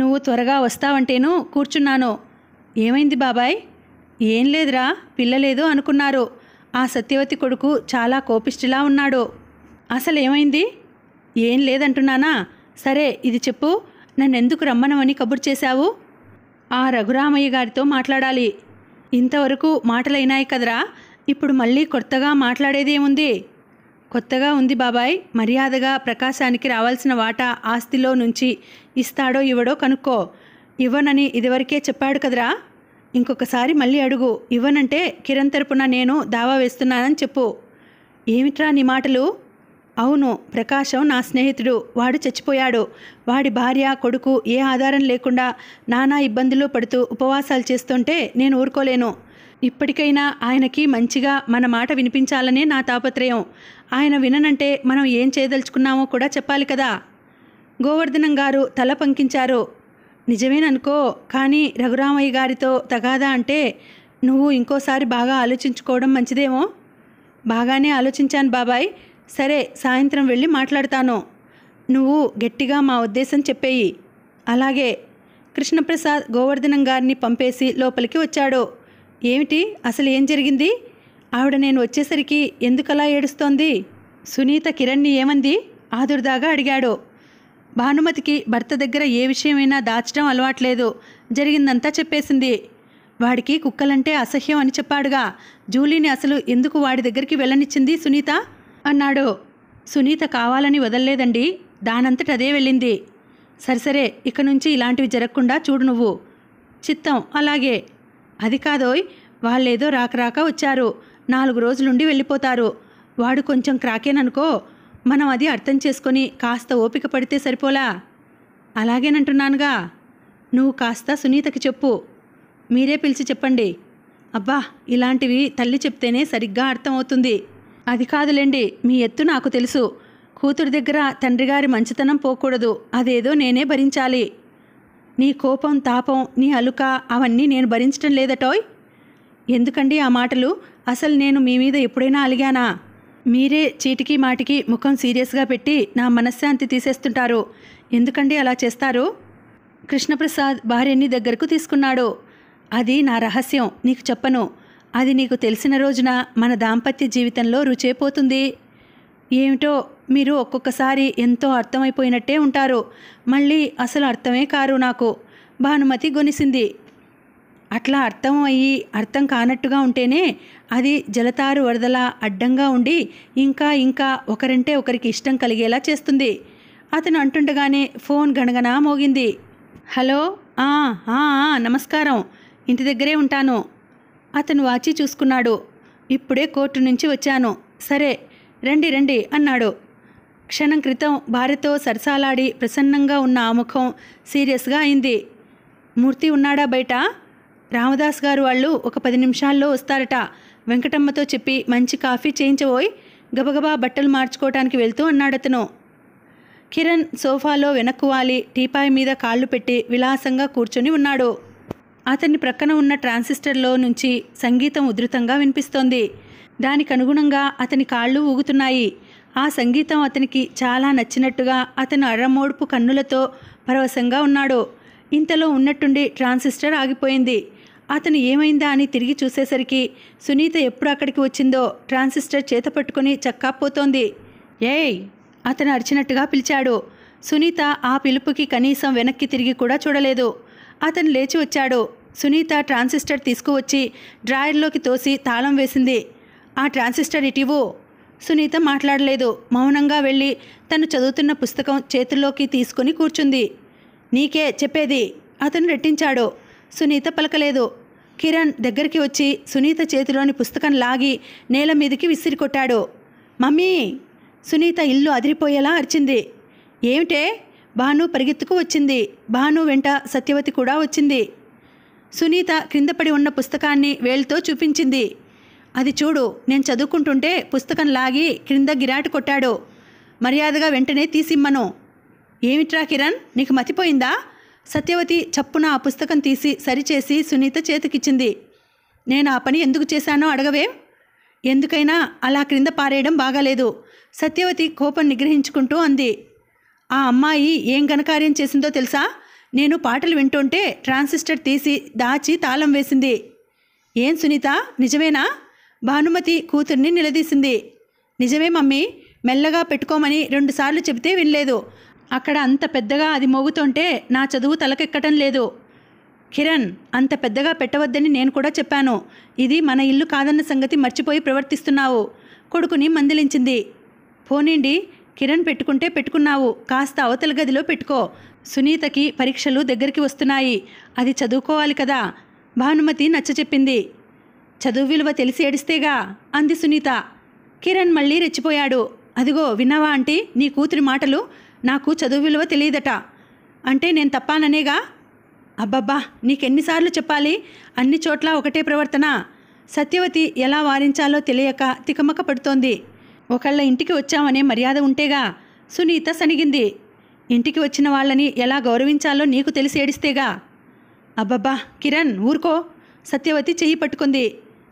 నువ్వు త్వరగా వస్తావంటేను కూర్చున్నాను ఏమైంది బాబాయ్ ఏం లేదురా పిల్లలేదు అనుకున్నారు ఆ సత్యవతి కొడుకు చాలా కోపిష్టిలా ఉన్నాడు అసలు ఏమైంది ఏం లేదంటున్నానా సరే ఇది చెప్పు నన్నెందుకు రమ్మనమని కబుర్ చేశావు ఆ రఘురామయ్య గారితో మాట్లాడాలి ఇంతవరకు మాటలైనాయి కదరా ఇప్పుడు మళ్ళీ కొత్తగా మాట్లాడేదేముంది కొత్తగా ఉంది బాబాయ్ మర్యాదగా ప్రకాశానికి రావాల్సిన వాటా ఆస్తిలో నుంచి ఇస్తాడో ఇవ్వడో కనుక్కో ఇవ్వనని ఇదివరకే చెప్పాడు కదరా ఇంకొకసారి మళ్ళీ అడుగు ఇవ్వనంటే కిరణ్ తరపున నేను దావా వేస్తున్నానని చెప్పు ఏమిట్రా నీ మాటలు అవును ప్రకాశం నా స్నేహితుడు వాడు చచ్చిపోయాడు వాడి భార్య కొడుకు ఏ ఆధారం లేకుండా నానా ఇబ్బందులు పడుతూ ఉపవాసాలు చేస్తుంటే నేను ఊరుకోలేను ఇప్పటికైనా ఆయనకి మంచిగా మన మాట వినిపించాలనే నా తాపత్రయం ఆయన విననంటే మనం ఏం చేయదలుచుకున్నామో కూడా చెప్పాలి కదా గోవర్ధనం గారు తల పంకించారు నిజమేననుకో కానీ రఘురామయ్య గారితో తగాదా అంటే నువ్వు ఇంకోసారి బాగా ఆలోచించుకోవడం మంచిదేమో బాగానే ఆలోచించాను బాబాయ్ సరే సాయంత్రం వెళ్ళి మాట్లాడతాను నువ్వు గట్టిగా మా ఉద్దేశం చెప్పేయి అలాగే కృష్ణప్రసాద్ గోవర్ధనం గారిని పంపేసి లోపలికి వచ్చాడు ఏమిటి అసలు ఏం జరిగింది ఆవిడ నేను వచ్చేసరికి ఎందుకలా ఏడుస్తోంది సునీత కిరణ్ని ఏమంది ఆదుర్దాగా అడిగాడు భానుమతికి భర్త దగ్గర ఏ విషయమైనా దాచడం అలవాట్లేదు జరిగిందంతా చెప్పేసింది వాడికి కుక్కలంటే అసహ్యం అని చెప్పాడుగా జూలీని అసలు ఎందుకు వాడి దగ్గరికి వెళ్ళనిచ్చింది సునీత అన్నాడు సునీత కావాలని వదలలేదండి దానంతట అదే వెళ్ళింది సరిసరే ఇక నుంచి ఇలాంటివి జరగకుండా చూడు నువ్వు చిత్తం అలాగే అది కాదోయ్ వాళ్ళేదో రాకరాక వచ్చారు నాలుగు రోజులుండి వెళ్ళిపోతారు వాడు కొంచెం క్రాకేననుకో మనం అది అర్థం చేసుకొని కాస్త ఓపిక పడితే సరిపోలా అలాగేనంటున్నానుగా నువ్వు కాస్త సునీతకి చెప్పు మీరే పిలిచి చెప్పండి అబ్బా ఇలాంటివి తల్లి చెప్తేనే సరిగ్గా అర్థమవుతుంది అది కాదులేండి మీ ఎత్తు నాకు తెలుసు కూతురు దగ్గర తండ్రిగారి మంచితనం పోకూడదు అదేదో నేనే భరించాలి నీ కోపం తాపం నీ అలుక అవన్నీ నేను భరించటం లేదటోయ్ ఎందుకండి ఆ మాటలు అసలు నేను మీ మీద ఎప్పుడైనా అలిగానా మీరే చీటికి మాటికి ముఖం సీరియస్గా పెట్టి నా మనశ్శాంతి తీసేస్తుంటారు ఎందుకండి అలా చేస్తారు కృష్ణప్రసాద్ భార్యని దగ్గరకు తీసుకున్నాడు అది నా రహస్యం నీకు చెప్పను అది నీకు తెలిసిన రోజున మన దాంపత్య జీవితంలో పోతుంది ఏమిటో మీరు ఒక్కొక్కసారి ఎంతో అర్థమైపోయినట్టే ఉంటారు మళ్ళీ అసలు అర్థమే కారు నాకు భానుమతి గొనిసింది అట్లా అర్థం అయ్యి అర్థం కానట్టుగా ఉంటేనే అది జలతారు వరదలా అడ్డంగా ఉండి ఇంకా ఇంకా ఒకరంటే ఒకరికి ఇష్టం కలిగేలా చేస్తుంది అతను అంటుండగానే ఫోన్ గణగనా మోగింది హలో నమస్కారం ఇంటి దగ్గరే ఉంటాను అతను వాచి చూసుకున్నాడు ఇప్పుడే కోర్టు నుంచి వచ్చాను సరే రండి రండి అన్నాడు క్షణం క్రితం భార్యతో సరసాలాడి ప్రసన్నంగా ఉన్న ఆ ముఖం సీరియస్గా అయింది మూర్తి ఉన్నాడా బయట రామదాస్ గారు వాళ్ళు ఒక పది నిమిషాల్లో వస్తారట వెంకటమ్మతో చెప్పి మంచి కాఫీ చేయించబోయి గబగబా బట్టలు మార్చుకోవటానికి వెళ్తూ అన్నాడతను కిరణ్ సోఫాలో వెనక్కువాలి టీపాయ్ మీద కాళ్ళు పెట్టి విలాసంగా కూర్చొని ఉన్నాడు అతని ప్రక్కన ఉన్న ట్రాన్సిస్టర్లో నుంచి సంగీతం ఉధృతంగా వినిపిస్తోంది దానికి అనుగుణంగా అతని కాళ్ళు ఊగుతున్నాయి ఆ సంగీతం అతనికి చాలా నచ్చినట్టుగా అతను అర్రమోడుపు కన్నులతో పరవశంగా ఉన్నాడు ఇంతలో ఉన్నట్టుండి ట్రాన్సిస్టర్ ఆగిపోయింది అతను ఏమైందా అని తిరిగి చూసేసరికి సునీత ఎప్పుడు అక్కడికి వచ్చిందో ట్రాన్సిస్టర్ చేత పట్టుకుని చక్కాపోతోంది ఏయ్ అతను అరిచినట్టుగా పిలిచాడు సునీత ఆ పిలుపుకి కనీసం వెనక్కి తిరిగి కూడా చూడలేదు అతను లేచి వచ్చాడు సునీత ట్రాన్సిస్టర్ తీసుకువచ్చి డ్రాయర్లోకి తోసి తాళం వేసింది ఆ ట్రాన్సిస్టర్ ఇటివో సునీత మాట్లాడలేదు మౌనంగా వెళ్ళి తను చదువుతున్న పుస్తకం చేతుల్లోకి తీసుకుని కూర్చుంది నీకే చెప్పేది అతను రెట్టించాడు సునీత పలకలేదు కిరణ్ దగ్గరికి వచ్చి సునీత చేతిలోని పుస్తకం లాగి నేల మీదకి విసిరికొట్టాడు మమ్మీ సునీత ఇల్లు అదిరిపోయేలా అరిచింది ఏమిటే భాను పరిగెత్తుకు వచ్చింది భాను వెంట సత్యవతి కూడా వచ్చింది సునీత క్రింద పడి ఉన్న పుస్తకాన్ని వేలుతో చూపించింది అది చూడు నేను చదువుకుంటుంటే పుస్తకం లాగి క్రింద గిరాటు కొట్టాడు మర్యాదగా వెంటనే తీసిమ్మను ఏమిట్రా కిరణ్ నీకు మతిపోయిందా సత్యవతి చప్పున ఆ పుస్తకం తీసి సరిచేసి సునీత చేతికిచ్చింది నేను ఆ పని ఎందుకు చేశానో అడగవేం ఎందుకైనా అలా క్రింద పారేయడం బాగాలేదు సత్యవతి కోపం నిగ్రహించుకుంటూ అంది ఆ అమ్మాయి ఏం ఘనకార్యం చేసిందో తెలుసా నేను పాటలు వింటుంటే ట్రాన్సిస్టర్ తీసి దాచి తాళం వేసింది ఏం సునీత నిజమేనా భానుమతి కూతుర్ని నిలదీసింది నిజమే మమ్మీ మెల్లగా పెట్టుకోమని రెండుసార్లు చెబితే వినలేదు అక్కడ అంత పెద్దగా అది మోగుతుంటే నా చదువు తలకెక్కటం లేదు కిరణ్ అంత పెద్దగా పెట్టవద్దని నేను కూడా చెప్పాను ఇది మన ఇల్లు కాదన్న సంగతి మర్చిపోయి ప్రవర్తిస్తున్నావు కొడుకుని మందిలించింది పోనీండి కిరణ్ పెట్టుకుంటే పెట్టుకున్నావు కాస్త అవతల గదిలో పెట్టుకో సునీతకి పరీక్షలు దగ్గరికి వస్తున్నాయి అది చదువుకోవాలి కదా భానుమతి నచ్చ చెప్పింది చదువు విలువ తెలిసి ఏడిస్తేగా అంది సునీత కిరణ్ మళ్ళీ రెచ్చిపోయాడు అదిగో విన్నావా ఆంటీ నీ కూతురి మాటలు నాకు చదువు విలువ తెలియదట అంటే నేను తప్పాననేగా అబ్బబ్బా నీకెన్నిసార్లు చెప్పాలి అన్ని చోట్ల ఒకటే ప్రవర్తన సత్యవతి ఎలా వారించాలో తెలియక తికమక పడుతోంది ఒకళ్ళ ఇంటికి వచ్చామనే మర్యాద ఉంటేగా సునీత సనిగింది ఇంటికి వచ్చిన వాళ్ళని ఎలా గౌరవించాలో నీకు తెలిసి ఏడిస్తేగా అబ్బబ్బా కిరణ్ ఊరుకో సత్యవతి చెయ్యి పట్టుకుంది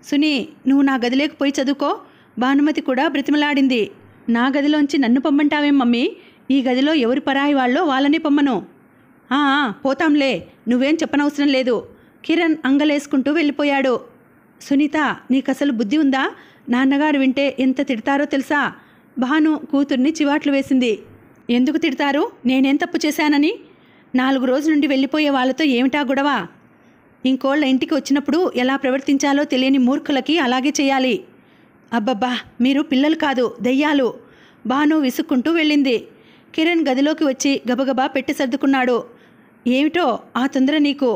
సుని నువ్వు నా గదిలోకి పోయి చదువుకో భానుమతి కూడా బ్రతిమలాడింది నా గదిలోంచి నన్ను పొమ్మంటావేం మమ్మీ ఈ గదిలో ఎవరి పరాయి వాళ్ళో వాళ్ళని పొమ్మను పోతాంలే నువ్వేం చెప్పనవసరం లేదు కిరణ్ అంగలేసుకుంటూ వెళ్ళిపోయాడు సునీత నీకసలు బుద్ధి ఉందా నాన్నగారు వింటే ఎంత తిడతారో తెలుసా భాను కూతుర్ని చివాట్లు వేసింది ఎందుకు తిడతారు నేనేం తప్పు చేశానని నాలుగు రోజుల నుండి వెళ్ళిపోయే వాళ్ళతో ఏమిటా గొడవ ఇంకోళ్ళ ఇంటికి వచ్చినప్పుడు ఎలా ప్రవర్తించాలో తెలియని మూర్ఖులకి అలాగే చేయాలి అబ్బబ్బా మీరు పిల్లలు కాదు దయ్యాలు బాను విసుక్కుంటూ వెళ్ళింది కిరణ్ గదిలోకి వచ్చి గబగబా పెట్టి సర్దుకున్నాడు ఏమిటో ఆ తొందర నీకు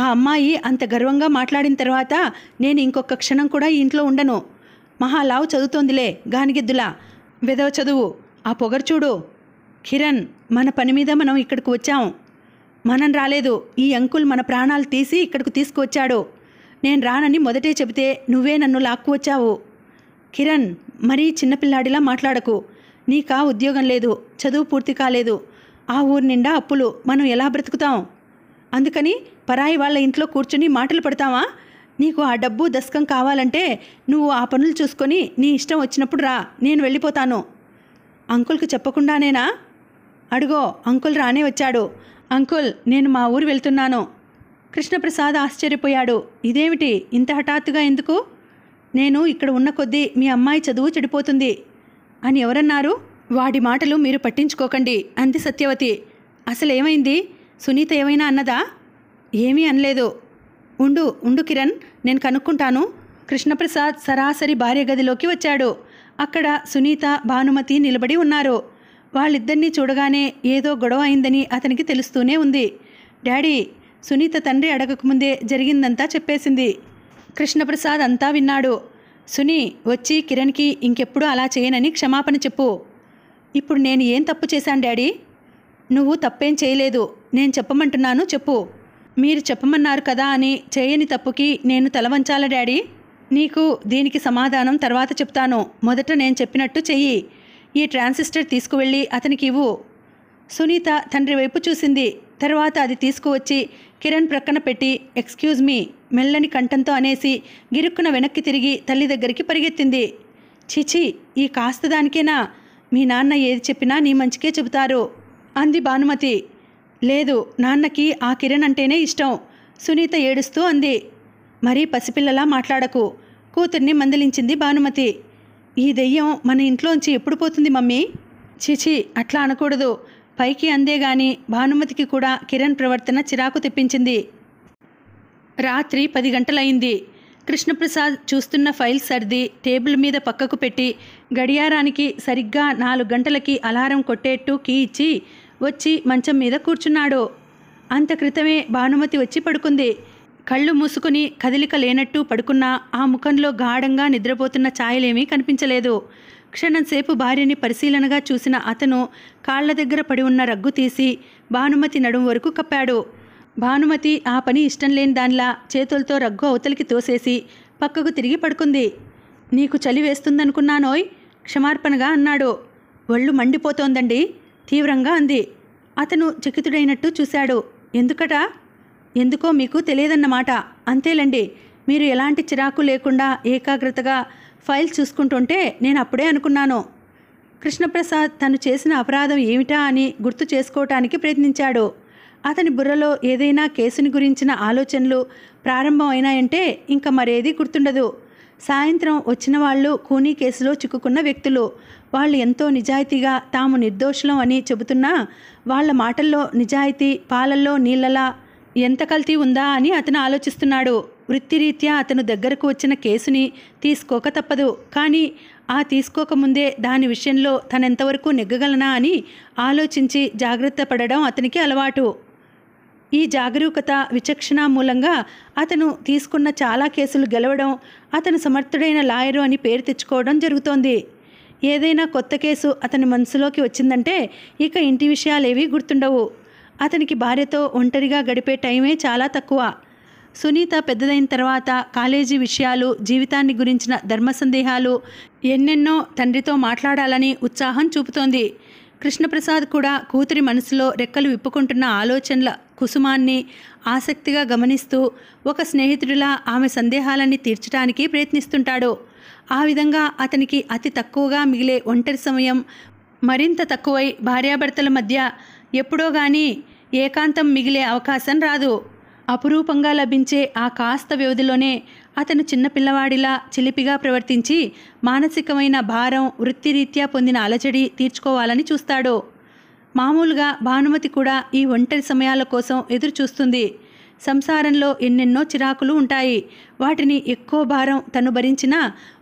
ఆ అమ్మాయి అంత గర్వంగా మాట్లాడిన తర్వాత నేను ఇంకొక క్షణం కూడా ఇంట్లో ఉండను మహాలావు చదువుతోందిలే గానిగిద్దులా విధవ చదువు ఆ పొగరు చూడు కిరణ్ మన పని మీద మనం ఇక్కడికి వచ్చాం మనం రాలేదు ఈ అంకుల్ మన ప్రాణాలు తీసి ఇక్కడికి తీసుకువచ్చాడు నేను రానని మొదటే చెబితే నువ్వే నన్ను లాక్కు వచ్చావు కిరణ్ మరీ చిన్నపిల్లాడిలా మాట్లాడకు నీకా ఉద్యోగం లేదు చదువు పూర్తి కాలేదు ఆ ఊరు నిండా అప్పులు మనం ఎలా బ్రతుకుతాం అందుకని పరాయి వాళ్ళ ఇంట్లో కూర్చుని మాటలు పడతావా నీకు ఆ డబ్బు దశకం కావాలంటే నువ్వు ఆ పనులు చూసుకొని నీ ఇష్టం వచ్చినప్పుడు రా నేను వెళ్ళిపోతాను అంకుల్కి చెప్పకుండానేనా అడుగో అంకుల్ రానే వచ్చాడు అంకుల్ నేను మా ఊరు వెళ్తున్నాను కృష్ణప్రసాద్ ఆశ్చర్యపోయాడు ఇదేమిటి ఇంత హఠాత్తుగా ఎందుకు నేను ఇక్కడ ఉన్న కొద్దీ మీ అమ్మాయి చదువు చెడిపోతుంది అని ఎవరన్నారు వాడి మాటలు మీరు పట్టించుకోకండి అంది సత్యవతి అసలేమైంది సునీత ఏమైనా అన్నదా ఏమీ అనలేదు ఉండు ఉండు కిరణ్ నేను కనుక్కుంటాను కృష్ణప్రసాద్ సరాసరి భార్య గదిలోకి వచ్చాడు అక్కడ సునీత భానుమతి నిలబడి ఉన్నారు వాళ్ళిద్దరినీ చూడగానే ఏదో గొడవ అయిందని అతనికి తెలుస్తూనే ఉంది డాడీ సునీత తండ్రి అడగకముందే జరిగిందంతా చెప్పేసింది కృష్ణప్రసాద్ అంతా విన్నాడు సునీ వచ్చి కిరణ్కి ఇంకెప్పుడు అలా చేయనని క్షమాపణ చెప్పు ఇప్పుడు నేను ఏం తప్పు చేశాను డాడీ నువ్వు తప్పేం చేయలేదు నేను చెప్పమంటున్నాను చెప్పు మీరు చెప్పమన్నారు కదా అని చేయని తప్పుకి నేను తలవంచాల డాడీ నీకు దీనికి సమాధానం తర్వాత చెప్తాను మొదట నేను చెప్పినట్టు చెయ్యి ఈ ట్రాన్సిస్టర్ తీసుకువెళ్ళి అతనికి ఇవ్వు సునీత తండ్రి వైపు చూసింది తర్వాత అది తీసుకువచ్చి కిరణ్ ప్రక్కన పెట్టి ఎక్స్క్యూజ్ మీ మెల్లని కంఠంతో అనేసి గిరుక్కున వెనక్కి తిరిగి తల్లి దగ్గరికి పరిగెత్తింది చిచి ఈ కాస్త దానికేనా మీ నాన్న ఏది చెప్పినా నీ మంచికే చెబుతారు అంది భానుమతి లేదు నాన్నకి ఆ కిరణ్ అంటేనే ఇష్టం సునీత ఏడుస్తూ అంది మరీ పసిపిల్లలా మాట్లాడకు కూతుర్ని మందలించింది భానుమతి ఈ దెయ్యం మన ఇంట్లోంచి ఎప్పుడు పోతుంది మమ్మీ చిచి అట్లా అనకూడదు పైకి అందేగాని భానుమతికి కూడా కిరణ్ ప్రవర్తన చిరాకు తెప్పించింది రాత్రి పది గంటలయింది కృష్ణప్రసాద్ చూస్తున్న ఫైల్ సర్ది టేబుల్ మీద పక్కకు పెట్టి గడియారానికి సరిగ్గా నాలుగు గంటలకి అలారం కొట్టేట్టు కీ ఇచ్చి వచ్చి మంచం మీద కూర్చున్నాడో అంత క్రితమే భానుమతి వచ్చి పడుకుంది కళ్ళు మూసుకుని కదలిక లేనట్టు పడుకున్న ఆ ముఖంలో గాఢంగా నిద్రపోతున్న ఛాయలేమీ కనిపించలేదు క్షణంసేపు భార్యని పరిశీలనగా చూసిన అతను కాళ్ల దగ్గర పడి ఉన్న రగ్గు తీసి భానుమతి నడుం వరకు కప్పాడు భానుమతి ఆ పని ఇష్టం లేని దానిలా చేతులతో రగ్గు అవతలికి తోసేసి పక్కకు తిరిగి పడుకుంది నీకు చలి వేస్తుందనుకున్నానోయ్ క్షమార్పణగా అన్నాడు ఒళ్ళు మండిపోతోందండి తీవ్రంగా అంది అతను చకితుడైనట్టు చూశాడు ఎందుకట ఎందుకో మీకు తెలియదన్నమాట అంతేలండి మీరు ఎలాంటి చిరాకు లేకుండా ఏకాగ్రతగా ఫైల్ చూసుకుంటుంటే నేను అప్పుడే అనుకున్నాను కృష్ణప్రసాద్ తను చేసిన అపరాధం ఏమిటా అని గుర్తు చేసుకోవటానికి ప్రయత్నించాడు అతని బుర్రలో ఏదైనా కేసుని గురించిన ఆలోచనలు ప్రారంభం అయినాయంటే ఇంకా మరేది గుర్తుండదు సాయంత్రం వచ్చిన వాళ్ళు కూనీ కేసులో చిక్కుకున్న వ్యక్తులు వాళ్ళు ఎంతో నిజాయితీగా తాము నిర్దోషులం అని చెబుతున్నా వాళ్ళ మాటల్లో నిజాయితీ పాలల్లో నీళ్ళలా ఎంత కల్తీ ఉందా అని అతను ఆలోచిస్తున్నాడు వృత్తిరీత్యా అతను దగ్గరకు వచ్చిన కేసుని తీసుకోక తప్పదు కానీ ఆ తీసుకోకముందే దాని విషయంలో తనెంతవరకు నెగ్గగలనా అని ఆలోచించి జాగ్రత్త పడడం అతనికి అలవాటు ఈ జాగరూకత విచక్షణ మూలంగా అతను తీసుకున్న చాలా కేసులు గెలవడం అతను సమర్థుడైన లాయరు అని పేరు తెచ్చుకోవడం జరుగుతోంది ఏదైనా కొత్త కేసు అతని మనసులోకి వచ్చిందంటే ఇక ఇంటి విషయాలేవి గుర్తుండవు అతనికి భార్యతో ఒంటరిగా గడిపే టైమే చాలా తక్కువ సునీత పెద్దదైన తర్వాత కాలేజీ విషయాలు జీవితాన్ని గురించిన ధర్మ సందేహాలు ఎన్నెన్నో తండ్రితో మాట్లాడాలని ఉత్సాహం చూపుతోంది కృష్ణప్రసాద్ కూడా కూతురి మనసులో రెక్కలు విప్పుకుంటున్న ఆలోచనల కుసుమాన్ని ఆసక్తిగా గమనిస్తూ ఒక స్నేహితుడిలా ఆమె సందేహాలన్నీ తీర్చడానికి ప్రయత్నిస్తుంటాడు ఆ విధంగా అతనికి అతి తక్కువగా మిగిలే ఒంటరి సమయం మరింత తక్కువై భార్యాభర్తల మధ్య ఎప్పుడో కానీ ఏకాంతం మిగిలే అవకాశం రాదు అపురూపంగా లభించే ఆ కాస్త వ్యవధిలోనే అతను చిన్నపిల్లవాడిలా చిలిపిగా ప్రవర్తించి మానసికమైన భారం వృత్తిరీత్యా పొందిన అలజడి తీర్చుకోవాలని చూస్తాడు మామూలుగా భానుమతి కూడా ఈ ఒంటరి సమయాల కోసం ఎదురు చూస్తుంది సంసారంలో ఎన్నెన్నో చిరాకులు ఉంటాయి వాటిని ఎక్కువ భారం తను భరించినా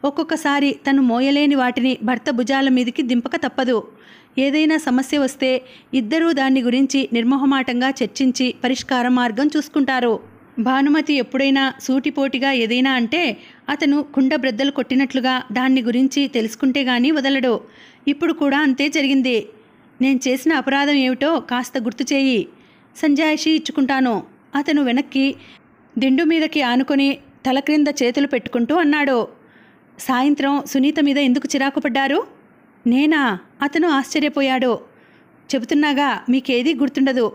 ఒక్కొక్కసారి తను మోయలేని వాటిని భర్త భుజాల మీదికి దింపక తప్పదు ఏదైనా సమస్య వస్తే ఇద్దరూ దాన్ని గురించి నిర్మోహమాటంగా చర్చించి పరిష్కార మార్గం చూసుకుంటారు భానుమతి ఎప్పుడైనా సూటిపోటిగా ఏదైనా అంటే అతను కుండ బ్రద్దలు కొట్టినట్లుగా దాన్ని గురించి తెలుసుకుంటే గానీ వదలడు ఇప్పుడు కూడా అంతే జరిగింది నేను చేసిన అపరాధం ఏమిటో కాస్త గుర్తు చేయి సంజాయిషి ఇచ్చుకుంటాను అతను వెనక్కి దిండు మీదకి ఆనుకొని తల క్రింద చేతులు పెట్టుకుంటూ అన్నాడు సాయంత్రం సునీత మీద ఎందుకు చిరాకు పడ్డారు నేనా అతను ఆశ్చర్యపోయాడు చెబుతున్నాగా మీకేదీ గుర్తుండదు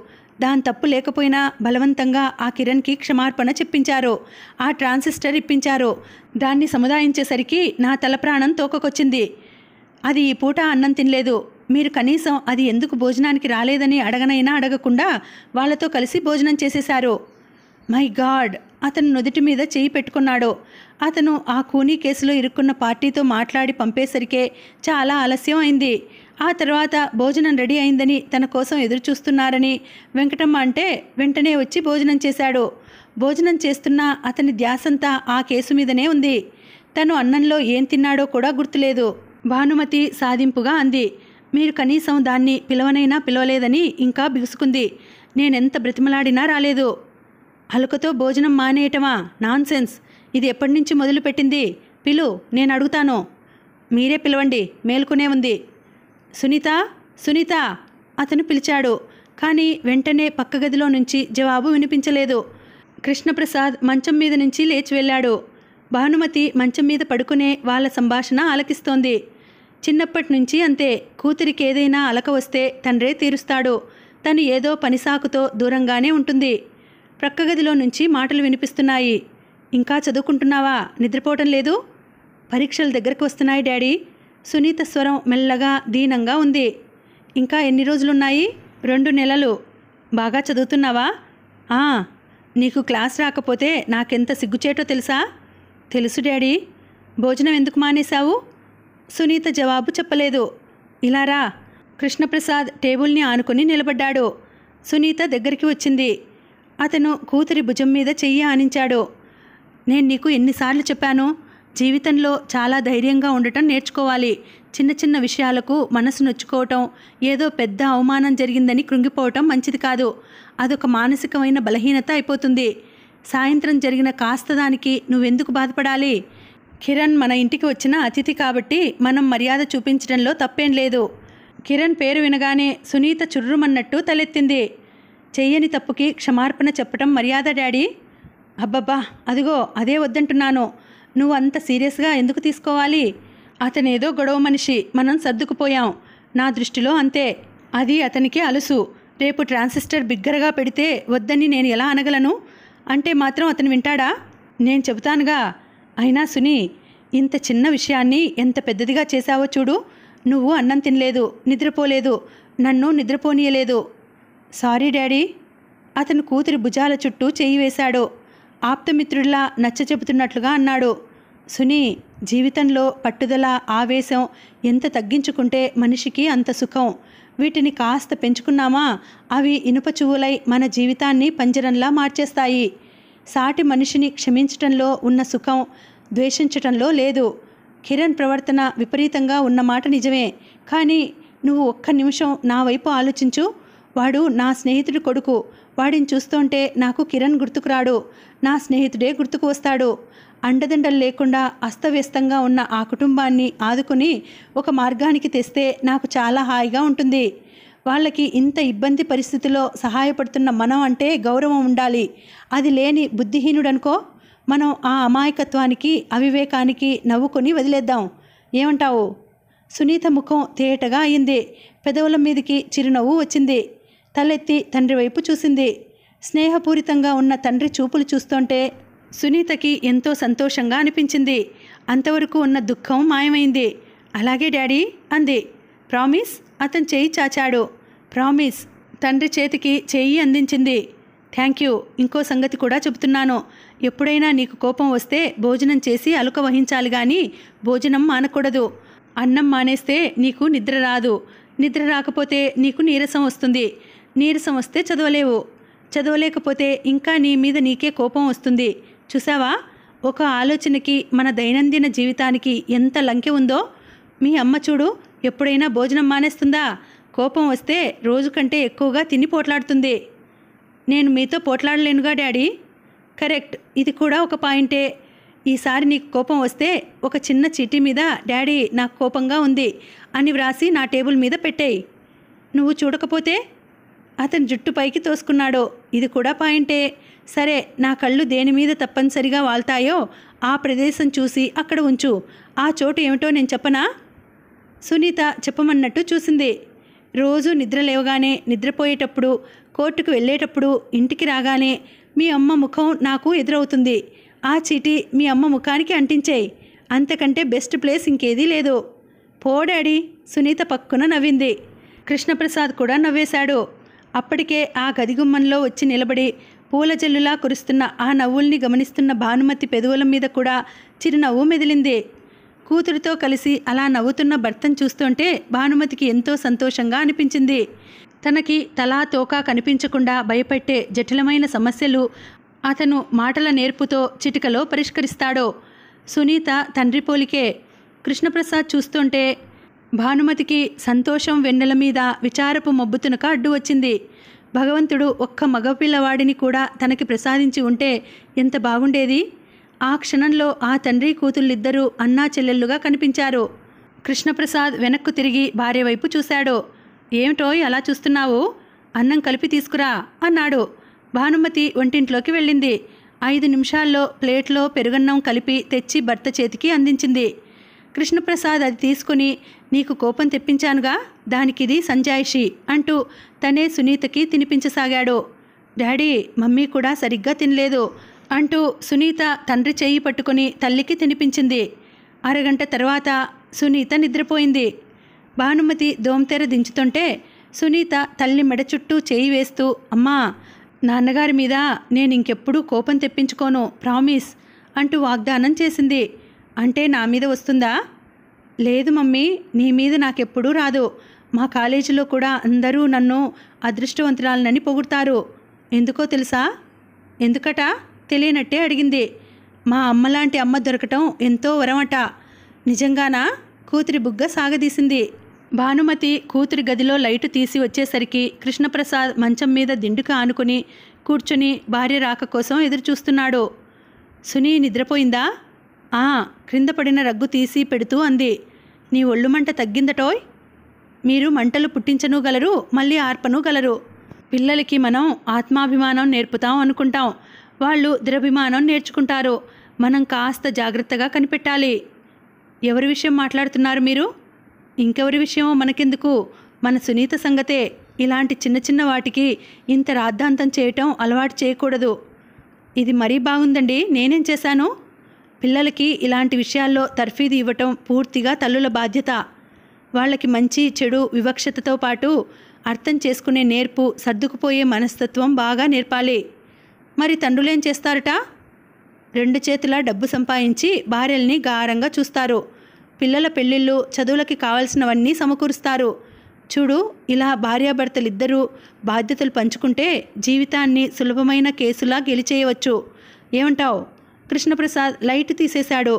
దాని తప్పు లేకపోయినా బలవంతంగా ఆ కిరణ్కి క్షమార్పణ చెప్పించారు ఆ ట్రాన్సిస్టర్ ఇప్పించారు దాన్ని సముదాయించేసరికి నా తల ప్రాణం తోకకొచ్చింది అది ఈ పూట అన్నం తినలేదు మీరు కనీసం అది ఎందుకు భోజనానికి రాలేదని అడగనైనా అడగకుండా వాళ్లతో కలిసి భోజనం చేసేశారు మై గాడ్ అతను నుదుటి మీద చేయి పెట్టుకున్నాడు అతను ఆ కూనీ కేసులో ఇరుక్కున్న పార్టీతో మాట్లాడి పంపేసరికే చాలా ఆలస్యం అయింది ఆ తర్వాత భోజనం రెడీ అయిందని తన కోసం ఎదురు చూస్తున్నారని వెంకటమ్మ అంటే వెంటనే వచ్చి భోజనం చేశాడు భోజనం చేస్తున్న అతని ధ్యాసంతా ఆ కేసు మీదనే ఉంది తను అన్నంలో ఏం తిన్నాడో కూడా గుర్తులేదు భానుమతి సాధింపుగా అంది మీరు కనీసం దాన్ని పిలవనైనా పిలవలేదని ఇంకా బిగుసుకుంది నేనెంత బ్రతిమలాడినా రాలేదు అలుకతో భోజనం మానేయటమా నాన్సెన్స్ ఇది ఎప్పటి నుంచి మొదలుపెట్టింది పిలు నేను అడుగుతాను మీరే పిలవండి మేల్కొనే ఉంది సునీత సునీత అతను పిలిచాడు కానీ వెంటనే పక్క గదిలో నుంచి జవాబు వినిపించలేదు కృష్ణప్రసాద్ మంచం మీద నుంచి లేచి వెళ్ళాడు భానుమతి మంచం మీద పడుకునే వాళ్ళ సంభాషణ ఆలకిస్తోంది చిన్నప్పటి నుంచి అంతే కూతురికి ఏదైనా అలక వస్తే తండ్రే తీరుస్తాడు తను ఏదో పనిసాకుతో దూరంగానే ఉంటుంది ప్రక్కగదిలో నుంచి మాటలు వినిపిస్తున్నాయి ఇంకా చదువుకుంటున్నావా నిద్రపోవటం లేదు పరీక్షల దగ్గరకు వస్తున్నాయి డాడీ సునీత స్వరం మెల్లగా దీనంగా ఉంది ఇంకా ఎన్ని రోజులున్నాయి రెండు నెలలు బాగా చదువుతున్నావా ఆ నీకు క్లాస్ రాకపోతే నాకెంత సిగ్గుచేటో తెలుసా తెలుసు డాడీ భోజనం ఎందుకు మానేశావు సునీత జవాబు చెప్పలేదు ఇలా రా కృష్ణప్రసాద్ టేబుల్ని ఆనుకుని నిలబడ్డాడు సునీత దగ్గరికి వచ్చింది అతను కూతురి భుజం మీద చెయ్యి ఆనించాడు నేను నీకు ఎన్నిసార్లు చెప్పాను జీవితంలో చాలా ధైర్యంగా ఉండటం నేర్చుకోవాలి చిన్న చిన్న విషయాలకు మనసు నొచ్చుకోవటం ఏదో పెద్ద అవమానం జరిగిందని కృంగిపోవటం మంచిది కాదు అదొక మానసికమైన బలహీనత అయిపోతుంది సాయంత్రం జరిగిన కాస్త దానికి నువ్వెందుకు బాధపడాలి కిరణ్ మన ఇంటికి వచ్చిన అతిథి కాబట్టి మనం మర్యాద చూపించడంలో తప్పేం లేదు కిరణ్ పేరు వినగానే సునీత చుర్రుమన్నట్టు తలెత్తింది చెయ్యని తప్పుకి క్షమార్పణ చెప్పటం మర్యాద డాడీ అబ్బబ్బా అదిగో అదే వద్దంటున్నాను నువ్వు అంత సీరియస్గా ఎందుకు తీసుకోవాలి అతనేదో గొడవ మనిషి మనం సర్దుకుపోయాం నా దృష్టిలో అంతే అది అతనికి అలుసు రేపు ట్రాన్సిస్టర్ బిగ్గరగా పెడితే వద్దని నేను ఎలా అనగలను అంటే మాత్రం అతను వింటాడా నేను చెబుతానుగా అయినా సుని ఇంత చిన్న విషయాన్ని ఎంత పెద్దదిగా చేశావో చూడు నువ్వు అన్నం తినలేదు నిద్రపోలేదు నన్ను నిద్రపోనీయలేదు సారీ డాడీ అతను కూతురి భుజాల చుట్టూ చేయి వేశాడు ఆప్తమిత్రుడిలా నచ్చ చెబుతున్నట్లుగా అన్నాడు సుని జీవితంలో పట్టుదల ఆవేశం ఎంత తగ్గించుకుంటే మనిషికి అంత సుఖం వీటిని కాస్త పెంచుకున్నామా అవి ఇనుప మన జీవితాన్ని పంజరంలా మార్చేస్తాయి సాటి మనిషిని క్షమించటంలో ఉన్న సుఖం ద్వేషించటంలో లేదు కిరణ్ ప్రవర్తన విపరీతంగా ఉన్నమాట నిజమే కానీ నువ్వు ఒక్క నిమిషం నా వైపు ఆలోచించు వాడు నా స్నేహితుడు కొడుకు వాడిని చూస్తుంటే నాకు కిరణ్ గుర్తుకురాడు నా స్నేహితుడే గుర్తుకు వస్తాడు అండదండలు లేకుండా అస్తవ్యస్తంగా ఉన్న ఆ కుటుంబాన్ని ఆదుకుని ఒక మార్గానికి తెస్తే నాకు చాలా హాయిగా ఉంటుంది వాళ్ళకి ఇంత ఇబ్బంది పరిస్థితిలో సహాయపడుతున్న మనం అంటే గౌరవం ఉండాలి అది లేని బుద్ధిహీనుడనుకో మనం ఆ అమాయకత్వానికి అవివేకానికి నవ్వుకొని వదిలేద్దాం ఏమంటావు సునీత ముఖం తేటగా అయింది పెదవుల మీదకి చిరునవ్వు వచ్చింది తలెత్తి తండ్రి వైపు చూసింది స్నేహపూరితంగా ఉన్న తండ్రి చూపులు చూస్తుంటే సునీతకి ఎంతో సంతోషంగా అనిపించింది అంతవరకు ఉన్న దుఃఖం మాయమైంది అలాగే డాడీ అంది ప్రామిస్ అతను చేయి చాచాడు ప్రామిస్ తండ్రి చేతికి చేయి అందించింది థ్యాంక్ యూ ఇంకో సంగతి కూడా చెబుతున్నాను ఎప్పుడైనా నీకు కోపం వస్తే భోజనం చేసి అలుక వహించాలి కానీ భోజనం మానకూడదు అన్నం మానేస్తే నీకు నిద్ర రాదు నిద్ర రాకపోతే నీకు నీరసం వస్తుంది నీరసం వస్తే చదవలేవు చదవలేకపోతే ఇంకా నీ మీద నీకే కోపం వస్తుంది చూసావా ఒక ఆలోచనకి మన దైనందిన జీవితానికి ఎంత లంకె ఉందో మీ అమ్మ చూడు ఎప్పుడైనా భోజనం మానేస్తుందా కోపం వస్తే రోజు కంటే ఎక్కువగా తిని పోట్లాడుతుంది నేను మీతో పోట్లాడలేనుగా డాడీ కరెక్ట్ ఇది కూడా ఒక పాయింటే ఈసారి నీకు కోపం వస్తే ఒక చిన్న చిటి మీద డాడీ నాకు కోపంగా ఉంది అని వ్రాసి నా టేబుల్ మీద పెట్టేయి నువ్వు చూడకపోతే అతను జుట్టు పైకి తోసుకున్నాడో ఇది కూడా పాయింటే సరే నా కళ్ళు దేని మీద తప్పనిసరిగా వాళ్తాయో ఆ ప్రదేశం చూసి అక్కడ ఉంచు ఆ చోటు ఏమిటో నేను చెప్పనా సునీత చెప్పమన్నట్టు చూసింది రోజు నిద్ర లేవగానే నిద్రపోయేటప్పుడు కోర్టుకు వెళ్ళేటప్పుడు ఇంటికి రాగానే మీ అమ్మ ముఖం నాకు ఎదురవుతుంది ఆ చీటీ మీ అమ్మ ముఖానికి అంటించేయి అంతకంటే బెస్ట్ ప్లేస్ ఇంకేదీ లేదు పోడాడి సునీత పక్కున నవ్వింది కృష్ణప్రసాద్ కూడా నవ్వేశాడు అప్పటికే ఆ గదిగుమ్మంలో వచ్చి నిలబడి పూల జల్లులా కురుస్తున్న ఆ నవ్వుల్ని గమనిస్తున్న భానుమతి పెదవుల మీద కూడా చిరునవ్వు మెదిలింది కూతురితో కలిసి అలా నవ్వుతున్న భర్తను చూస్తుంటే భానుమతికి ఎంతో సంతోషంగా అనిపించింది తనకి తలా తోక కనిపించకుండా భయపెట్టే జటిలమైన సమస్యలు అతను మాటల నేర్పుతో చిటికలో పరిష్కరిస్తాడో సునీత తండ్రి పోలికే కృష్ణప్రసాద్ చూస్తుంటే భానుమతికి సంతోషం వెన్నెల మీద విచారపు మబ్బుతునక అడ్డు వచ్చింది భగవంతుడు ఒక్క మగపిల్లవాడిని కూడా తనకి ప్రసాదించి ఉంటే ఎంత బాగుండేది ఆ క్షణంలో ఆ తండ్రి కూతుళ్ళిద్దరూ అన్నా చెల్లెళ్ళుగా కనిపించారు కృష్ణప్రసాద్ వెనక్కు తిరిగి భార్య వైపు చూశాడు ఏమిటో అలా చూస్తున్నావు అన్నం కలిపి తీసుకురా అన్నాడు భానుమతి వంటింట్లోకి వెళ్ళింది ఐదు నిమిషాల్లో ప్లేట్లో పెరుగన్నం కలిపి తెచ్చి భర్త చేతికి అందించింది కృష్ణప్రసాద్ అది తీసుకుని నీకు కోపం తెప్పించానుగా దానికిది సంజాయిషి అంటూ తనే సునీతకి తినిపించసాగాడు డాడీ మమ్మీ కూడా సరిగ్గా తినలేదు అంటూ సునీత తండ్రి చేయి పట్టుకుని తల్లికి తినిపించింది అరగంట తర్వాత సునీత నిద్రపోయింది భానుమతి దోమతెర దించుతుంటే సునీత తల్లి మెడ చుట్టూ చేయి వేస్తూ అమ్మా నాన్నగారి మీద నేను ఇంకెప్పుడూ కోపం తెప్పించుకోను ప్రామిస్ అంటూ వాగ్దానం చేసింది అంటే నా మీద వస్తుందా లేదు మమ్మీ నీ మీద నాకెప్పుడూ రాదు మా కాలేజీలో కూడా అందరూ నన్ను అదృష్టవంతురాలనని పొగుడతారు ఎందుకో తెలుసా ఎందుకట తెలియనట్టే అడిగింది మా అమ్మలాంటి అమ్మ దొరకటం ఎంతో వరమట నిజంగానా కూతురి బుగ్గ సాగదీసింది భానుమతి కూతురి గదిలో లైటు తీసి వచ్చేసరికి కృష్ణప్రసాద్ మంచం మీద దిండుక ఆనుకుని కూర్చుని భార్య రాక కోసం ఎదురుచూస్తున్నాడు సునీ నిద్రపోయిందా ఆ క్రింద పడిన రగ్గు తీసి పెడుతూ అంది నీ ఒళ్ళు మంట తగ్గిందటోయ్ మీరు మంటలు పుట్టించను గలరు మళ్ళీ ఆర్పను గలరు పిల్లలకి మనం ఆత్మాభిమానం నేర్పుతాం అనుకుంటాం వాళ్ళు దురభిమానం నేర్చుకుంటారు మనం కాస్త జాగ్రత్తగా కనిపెట్టాలి ఎవరి విషయం మాట్లాడుతున్నారు మీరు ఇంకెవరి విషయమో మనకెందుకు మన సునీత సంగతే ఇలాంటి చిన్న చిన్న వాటికి ఇంత రాద్ధాంతం చేయటం అలవాటు చేయకూడదు ఇది మరీ బాగుందండి నేనేం చేశాను పిల్లలకి ఇలాంటి విషయాల్లో తర్ఫీదు ఇవ్వటం పూర్తిగా తల్లుల బాధ్యత వాళ్ళకి మంచి చెడు వివక్షతతో పాటు అర్థం చేసుకునే నేర్పు సర్దుకుపోయే మనస్తత్వం బాగా నేర్పాలి మరి తండ్రులేం చేస్తారట రెండు చేతుల డబ్బు సంపాదించి భార్యల్ని గారంగా చూస్తారు పిల్లల పెళ్ళిళ్ళు చదువులకి కావాల్సినవన్నీ సమకూరుస్తారు చూడు ఇలా భార్యాభర్తలిద్దరూ బాధ్యతలు పంచుకుంటే జీవితాన్ని సులభమైన కేసులా గెలిచేయవచ్చు ఏమంటావు కృష్ణప్రసాద్ లైట్ తీసేశాడు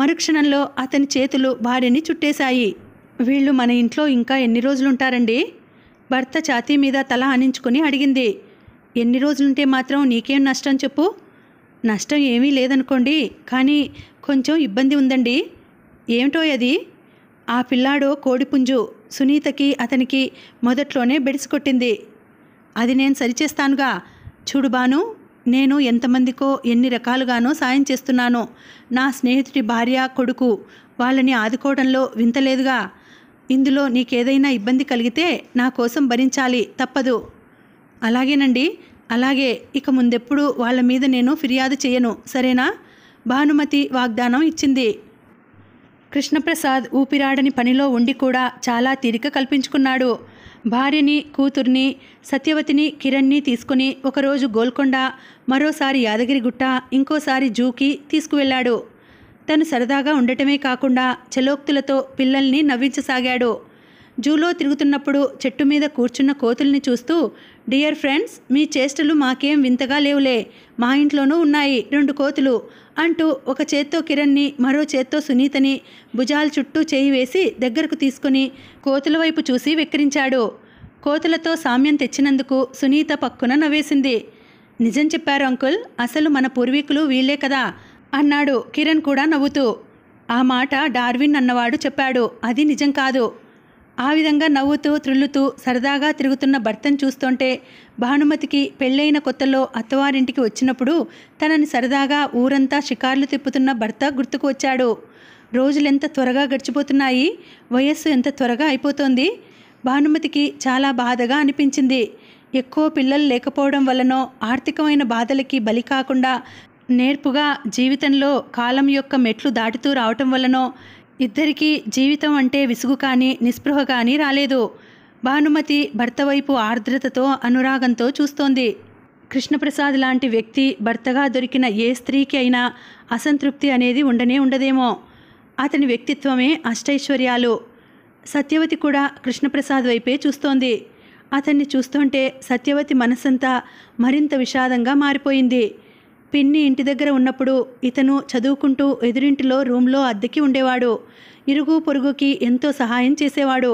మరుక్షణంలో అతని చేతులు భార్యని చుట్టేశాయి వీళ్ళు మన ఇంట్లో ఇంకా ఎన్ని రోజులుంటారండి భర్త ఛాతీ మీద తల ఆనించుకుని అడిగింది ఎన్ని రోజులుంటే మాత్రం నీకేం నష్టం చెప్పు నష్టం ఏమీ లేదనుకోండి కానీ కొంచెం ఇబ్బంది ఉందండి ఏమిటో అది ఆ పిల్లాడో కోడిపుంజు సునీతకి అతనికి మొదట్లోనే బెడిసికొట్టింది అది నేను సరిచేస్తానుగా చూడు బాను నేను ఎంతమందికో ఎన్ని రకాలుగానో సాయం చేస్తున్నాను నా స్నేహితుడి భార్య కొడుకు వాళ్ళని ఆదుకోవడంలో వింతలేదుగా ఇందులో నీకేదైనా ఇబ్బంది కలిగితే నా కోసం భరించాలి తప్పదు అలాగేనండి అలాగే ఇక ముందెప్పుడు వాళ్ళ మీద నేను ఫిర్యాదు చేయను సరేనా భానుమతి వాగ్దానం ఇచ్చింది కృష్ణప్రసాద్ ఊపిరాడని పనిలో ఉండి కూడా చాలా తీరిక కల్పించుకున్నాడు భార్యని కూతుర్ని సత్యవతిని కిరణ్ని తీసుకుని ఒకరోజు గోల్కొండ మరోసారి యాదగిరిగుట్ట ఇంకోసారి జూకి తీసుకువెళ్ళాడు తను సరదాగా ఉండటమే కాకుండా చలోక్తులతో పిల్లల్ని నవ్వించసాగాడు జూలో తిరుగుతున్నప్పుడు చెట్టు మీద కూర్చున్న కోతుల్ని చూస్తూ డియర్ ఫ్రెండ్స్ మీ చేష్టలు మాకేం వింతగా లేవులే మా ఇంట్లోనూ ఉన్నాయి రెండు కోతులు అంటూ ఒక చేత్తో కిరణ్ని మరో చేత్తో సునీతని భుజాల చుట్టూ చేయి వేసి దగ్గరకు తీసుకుని కోతుల వైపు చూసి వెక్కిరించాడు కోతులతో సామ్యం తెచ్చినందుకు సునీత పక్కున నవ్వేసింది నిజం చెప్పారు అంకుల్ అసలు మన పూర్వీకులు వీళ్ళే కదా అన్నాడు కిరణ్ కూడా నవ్వుతూ ఆ మాట డార్విన్ అన్నవాడు చెప్పాడు అది నిజం కాదు ఆ విధంగా నవ్వుతూ త్రిల్లుతూ సరదాగా తిరుగుతున్న భర్తను చూస్తుంటే భానుమతికి పెళ్ళైన కొత్తలో అత్తవారింటికి వచ్చినప్పుడు తనని సరదాగా ఊరంతా షికార్లు తిప్పుతున్న భర్త గుర్తుకు వచ్చాడు రోజులెంత త్వరగా గడిచిపోతున్నాయి వయస్సు ఎంత త్వరగా అయిపోతోంది భానుమతికి చాలా బాధగా అనిపించింది ఎక్కువ పిల్లలు లేకపోవడం వలనో ఆర్థికమైన బాధలకి బలి కాకుండా నేర్పుగా జీవితంలో కాలం యొక్క మెట్లు దాటుతూ రావటం వలనో ఇద్దరికీ జీవితం అంటే విసుగు కానీ నిస్పృహ కానీ రాలేదు భానుమతి భర్త వైపు ఆర్ద్రతతో అనురాగంతో చూస్తోంది కృష్ణప్రసాద్ లాంటి వ్యక్తి భర్తగా దొరికిన ఏ స్త్రీకి అయినా అసంతృప్తి అనేది ఉండనే ఉండదేమో అతని వ్యక్తిత్వమే అష్టైశ్వర్యాలు సత్యవతి కూడా కృష్ణప్రసాద్ వైపే చూస్తోంది అతన్ని చూస్తుంటే సత్యవతి మనసంతా మరింత విషాదంగా మారిపోయింది పిన్ని ఇంటి దగ్గర ఉన్నప్పుడు ఇతను చదువుకుంటూ ఎదురింటిలో రూమ్లో అద్దెకి ఉండేవాడు ఇరుగు పొరుగుకి ఎంతో సహాయం చేసేవాడు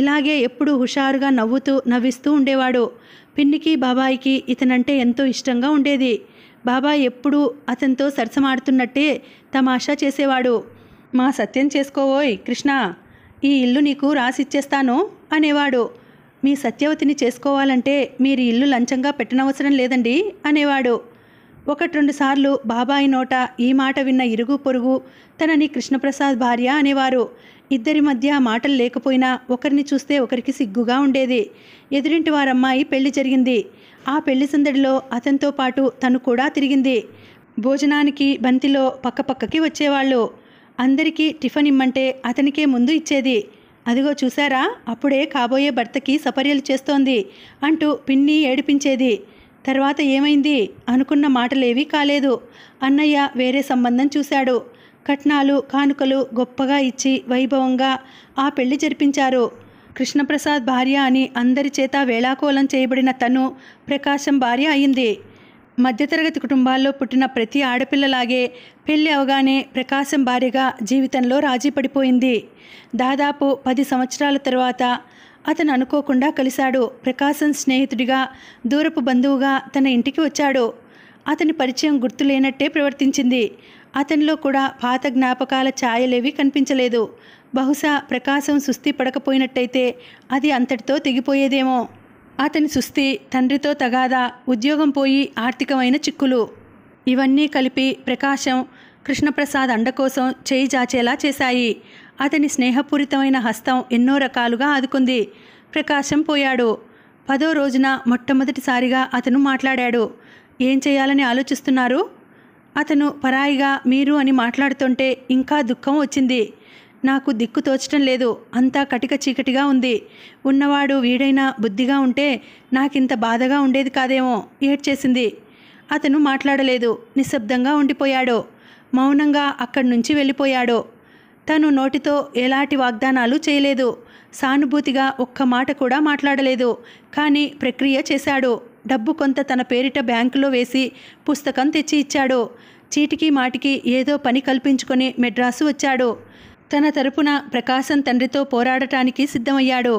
ఇలాగే ఎప్పుడూ హుషారుగా నవ్వుతూ నవ్విస్తూ ఉండేవాడు పిన్నికి బాబాయికి ఇతనంటే ఎంతో ఇష్టంగా ఉండేది బాబాయ్ ఎప్పుడూ అతనితో సరసమాడుతున్నట్టే తమాషా చేసేవాడు మా సత్యం చేసుకోవోయ్ కృష్ణ ఈ ఇల్లు నీకు రాసిచ్చేస్తాను అనేవాడు మీ సత్యవతిని చేసుకోవాలంటే మీరు ఇల్లు లంచంగా పెట్టనవసరం లేదండి అనేవాడు ఒకటి రెండు సార్లు బాబాయి నోట ఈ మాట విన్న ఇరుగు పొరుగు తనని కృష్ణప్రసాద్ భార్య అనేవారు ఇద్దరి మధ్య మాటలు లేకపోయినా ఒకరిని చూస్తే ఒకరికి సిగ్గుగా ఉండేది ఎదురింటి వారమ్మాయి పెళ్లి జరిగింది ఆ పెళ్లి సందడిలో అతనితో పాటు తను కూడా తిరిగింది భోజనానికి బంతిలో పక్కపక్కకి వచ్చేవాళ్ళు అందరికీ టిఫిన్ ఇమ్మంటే అతనికే ముందు ఇచ్చేది అదిగో చూసారా అప్పుడే కాబోయే భర్తకి సపర్యలు చేస్తోంది అంటూ పిన్ని ఏడిపించేది తర్వాత ఏమైంది అనుకున్న మాటలేవీ కాలేదు అన్నయ్య వేరే సంబంధం చూశాడు కట్నాలు కానుకలు గొప్పగా ఇచ్చి వైభవంగా ఆ పెళ్లి జరిపించారు కృష్ణప్రసాద్ భార్య అని అందరి చేత వేళాకోలం చేయబడిన తను ప్రకాశం భార్య అయింది మధ్యతరగతి కుటుంబాల్లో పుట్టిన ప్రతి ఆడపిల్లలాగే పెళ్లి అవగానే ప్రకాశం భార్యగా జీవితంలో రాజీ పడిపోయింది దాదాపు పది సంవత్సరాల తర్వాత అతను అనుకోకుండా కలిశాడు ప్రకాశం స్నేహితుడిగా దూరపు బంధువుగా తన ఇంటికి వచ్చాడు అతని పరిచయం గుర్తులేనట్టే ప్రవర్తించింది అతనిలో కూడా పాత జ్ఞాపకాల ఛాయలేవి కనిపించలేదు బహుశా ప్రకాశం సుస్థి పడకపోయినట్టయితే అది అంతటితో తెగిపోయేదేమో అతని సుస్థి తండ్రితో తగాదా ఉద్యోగం పోయి ఆర్థికమైన చిక్కులు ఇవన్నీ కలిపి ప్రకాశం కృష్ణప్రసాద్ అండ కోసం చేయి జాచేలా చేశాయి అతని స్నేహపూరితమైన హస్తం ఎన్నో రకాలుగా ఆదుకుంది ప్రకాశం పోయాడు పదో రోజున మొట్టమొదటిసారిగా అతను మాట్లాడాడు ఏం చేయాలని ఆలోచిస్తున్నారు అతను పరాయిగా మీరు అని మాట్లాడుతుంటే ఇంకా దుఃఖం వచ్చింది నాకు దిక్కు తోచటం లేదు అంతా కటిక చీకటిగా ఉంది ఉన్నవాడు వీడైనా బుద్ధిగా ఉంటే నాకింత బాధగా ఉండేది కాదేమో ఏడ్చేసింది అతను మాట్లాడలేదు నిశ్శబ్దంగా ఉండిపోయాడు మౌనంగా అక్కడి నుంచి వెళ్ళిపోయాడు తను నోటితో ఎలాంటి వాగ్దానాలు చేయలేదు సానుభూతిగా ఒక్క మాట కూడా మాట్లాడలేదు కానీ ప్రక్రియ చేశాడు డబ్బు కొంత తన పేరిట బ్యాంకులో వేసి పుస్తకం తెచ్చి ఇచ్చాడు చీటికి మాటికి ఏదో పని కల్పించుకొని మెడ్రాసు వచ్చాడు తన తరపున ప్రకాశం తండ్రితో పోరాడటానికి సిద్ధమయ్యాడు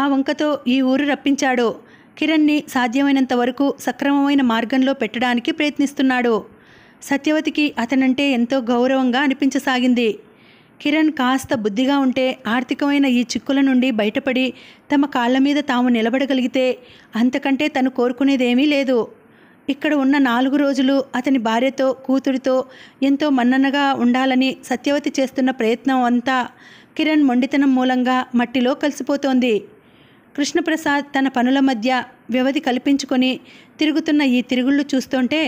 ఆ వంకతో ఈ ఊరు రప్పించాడు కిరణ్ని సాధ్యమైనంత వరకు సక్రమమైన మార్గంలో పెట్టడానికి ప్రయత్నిస్తున్నాడు సత్యవతికి అతనంటే ఎంతో గౌరవంగా అనిపించసాగింది కిరణ్ కాస్త బుద్ధిగా ఉంటే ఆర్థికమైన ఈ చిక్కుల నుండి బయటపడి తమ కాళ్ళ మీద తాము నిలబడగలిగితే అంతకంటే తను కోరుకునేదేమీ లేదు ఇక్కడ ఉన్న నాలుగు రోజులు అతని భార్యతో కూతురితో ఎంతో మన్ననగా ఉండాలని సత్యవతి చేస్తున్న ప్రయత్నం అంతా కిరణ్ మొండితనం మూలంగా మట్టిలో కలిసిపోతోంది కృష్ణప్రసాద్ తన పనుల మధ్య వ్యవధి కల్పించుకొని తిరుగుతున్న ఈ తిరుగుళ్ళు చూస్తుంటే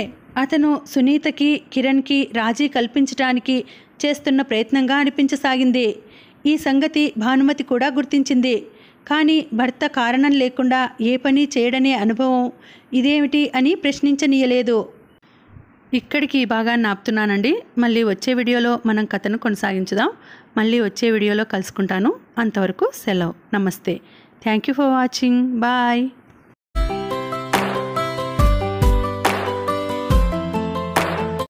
అతను సునీతకి కిరణ్కి రాజీ కల్పించడానికి చేస్తున్న ప్రయత్నంగా అనిపించసాగింది ఈ సంగతి భానుమతి కూడా గుర్తించింది కానీ భర్త కారణం లేకుండా ఏ పని చేయడనే అనుభవం ఇదేమిటి అని ప్రశ్నించనీయలేదు ఇక్కడికి బాగా నాపుతున్నానండి మళ్ళీ వచ్చే వీడియోలో మనం కథను కొనసాగించుదాం మళ్ళీ వచ్చే వీడియోలో కలుసుకుంటాను అంతవరకు సెలవు నమస్తే thank you for watching bye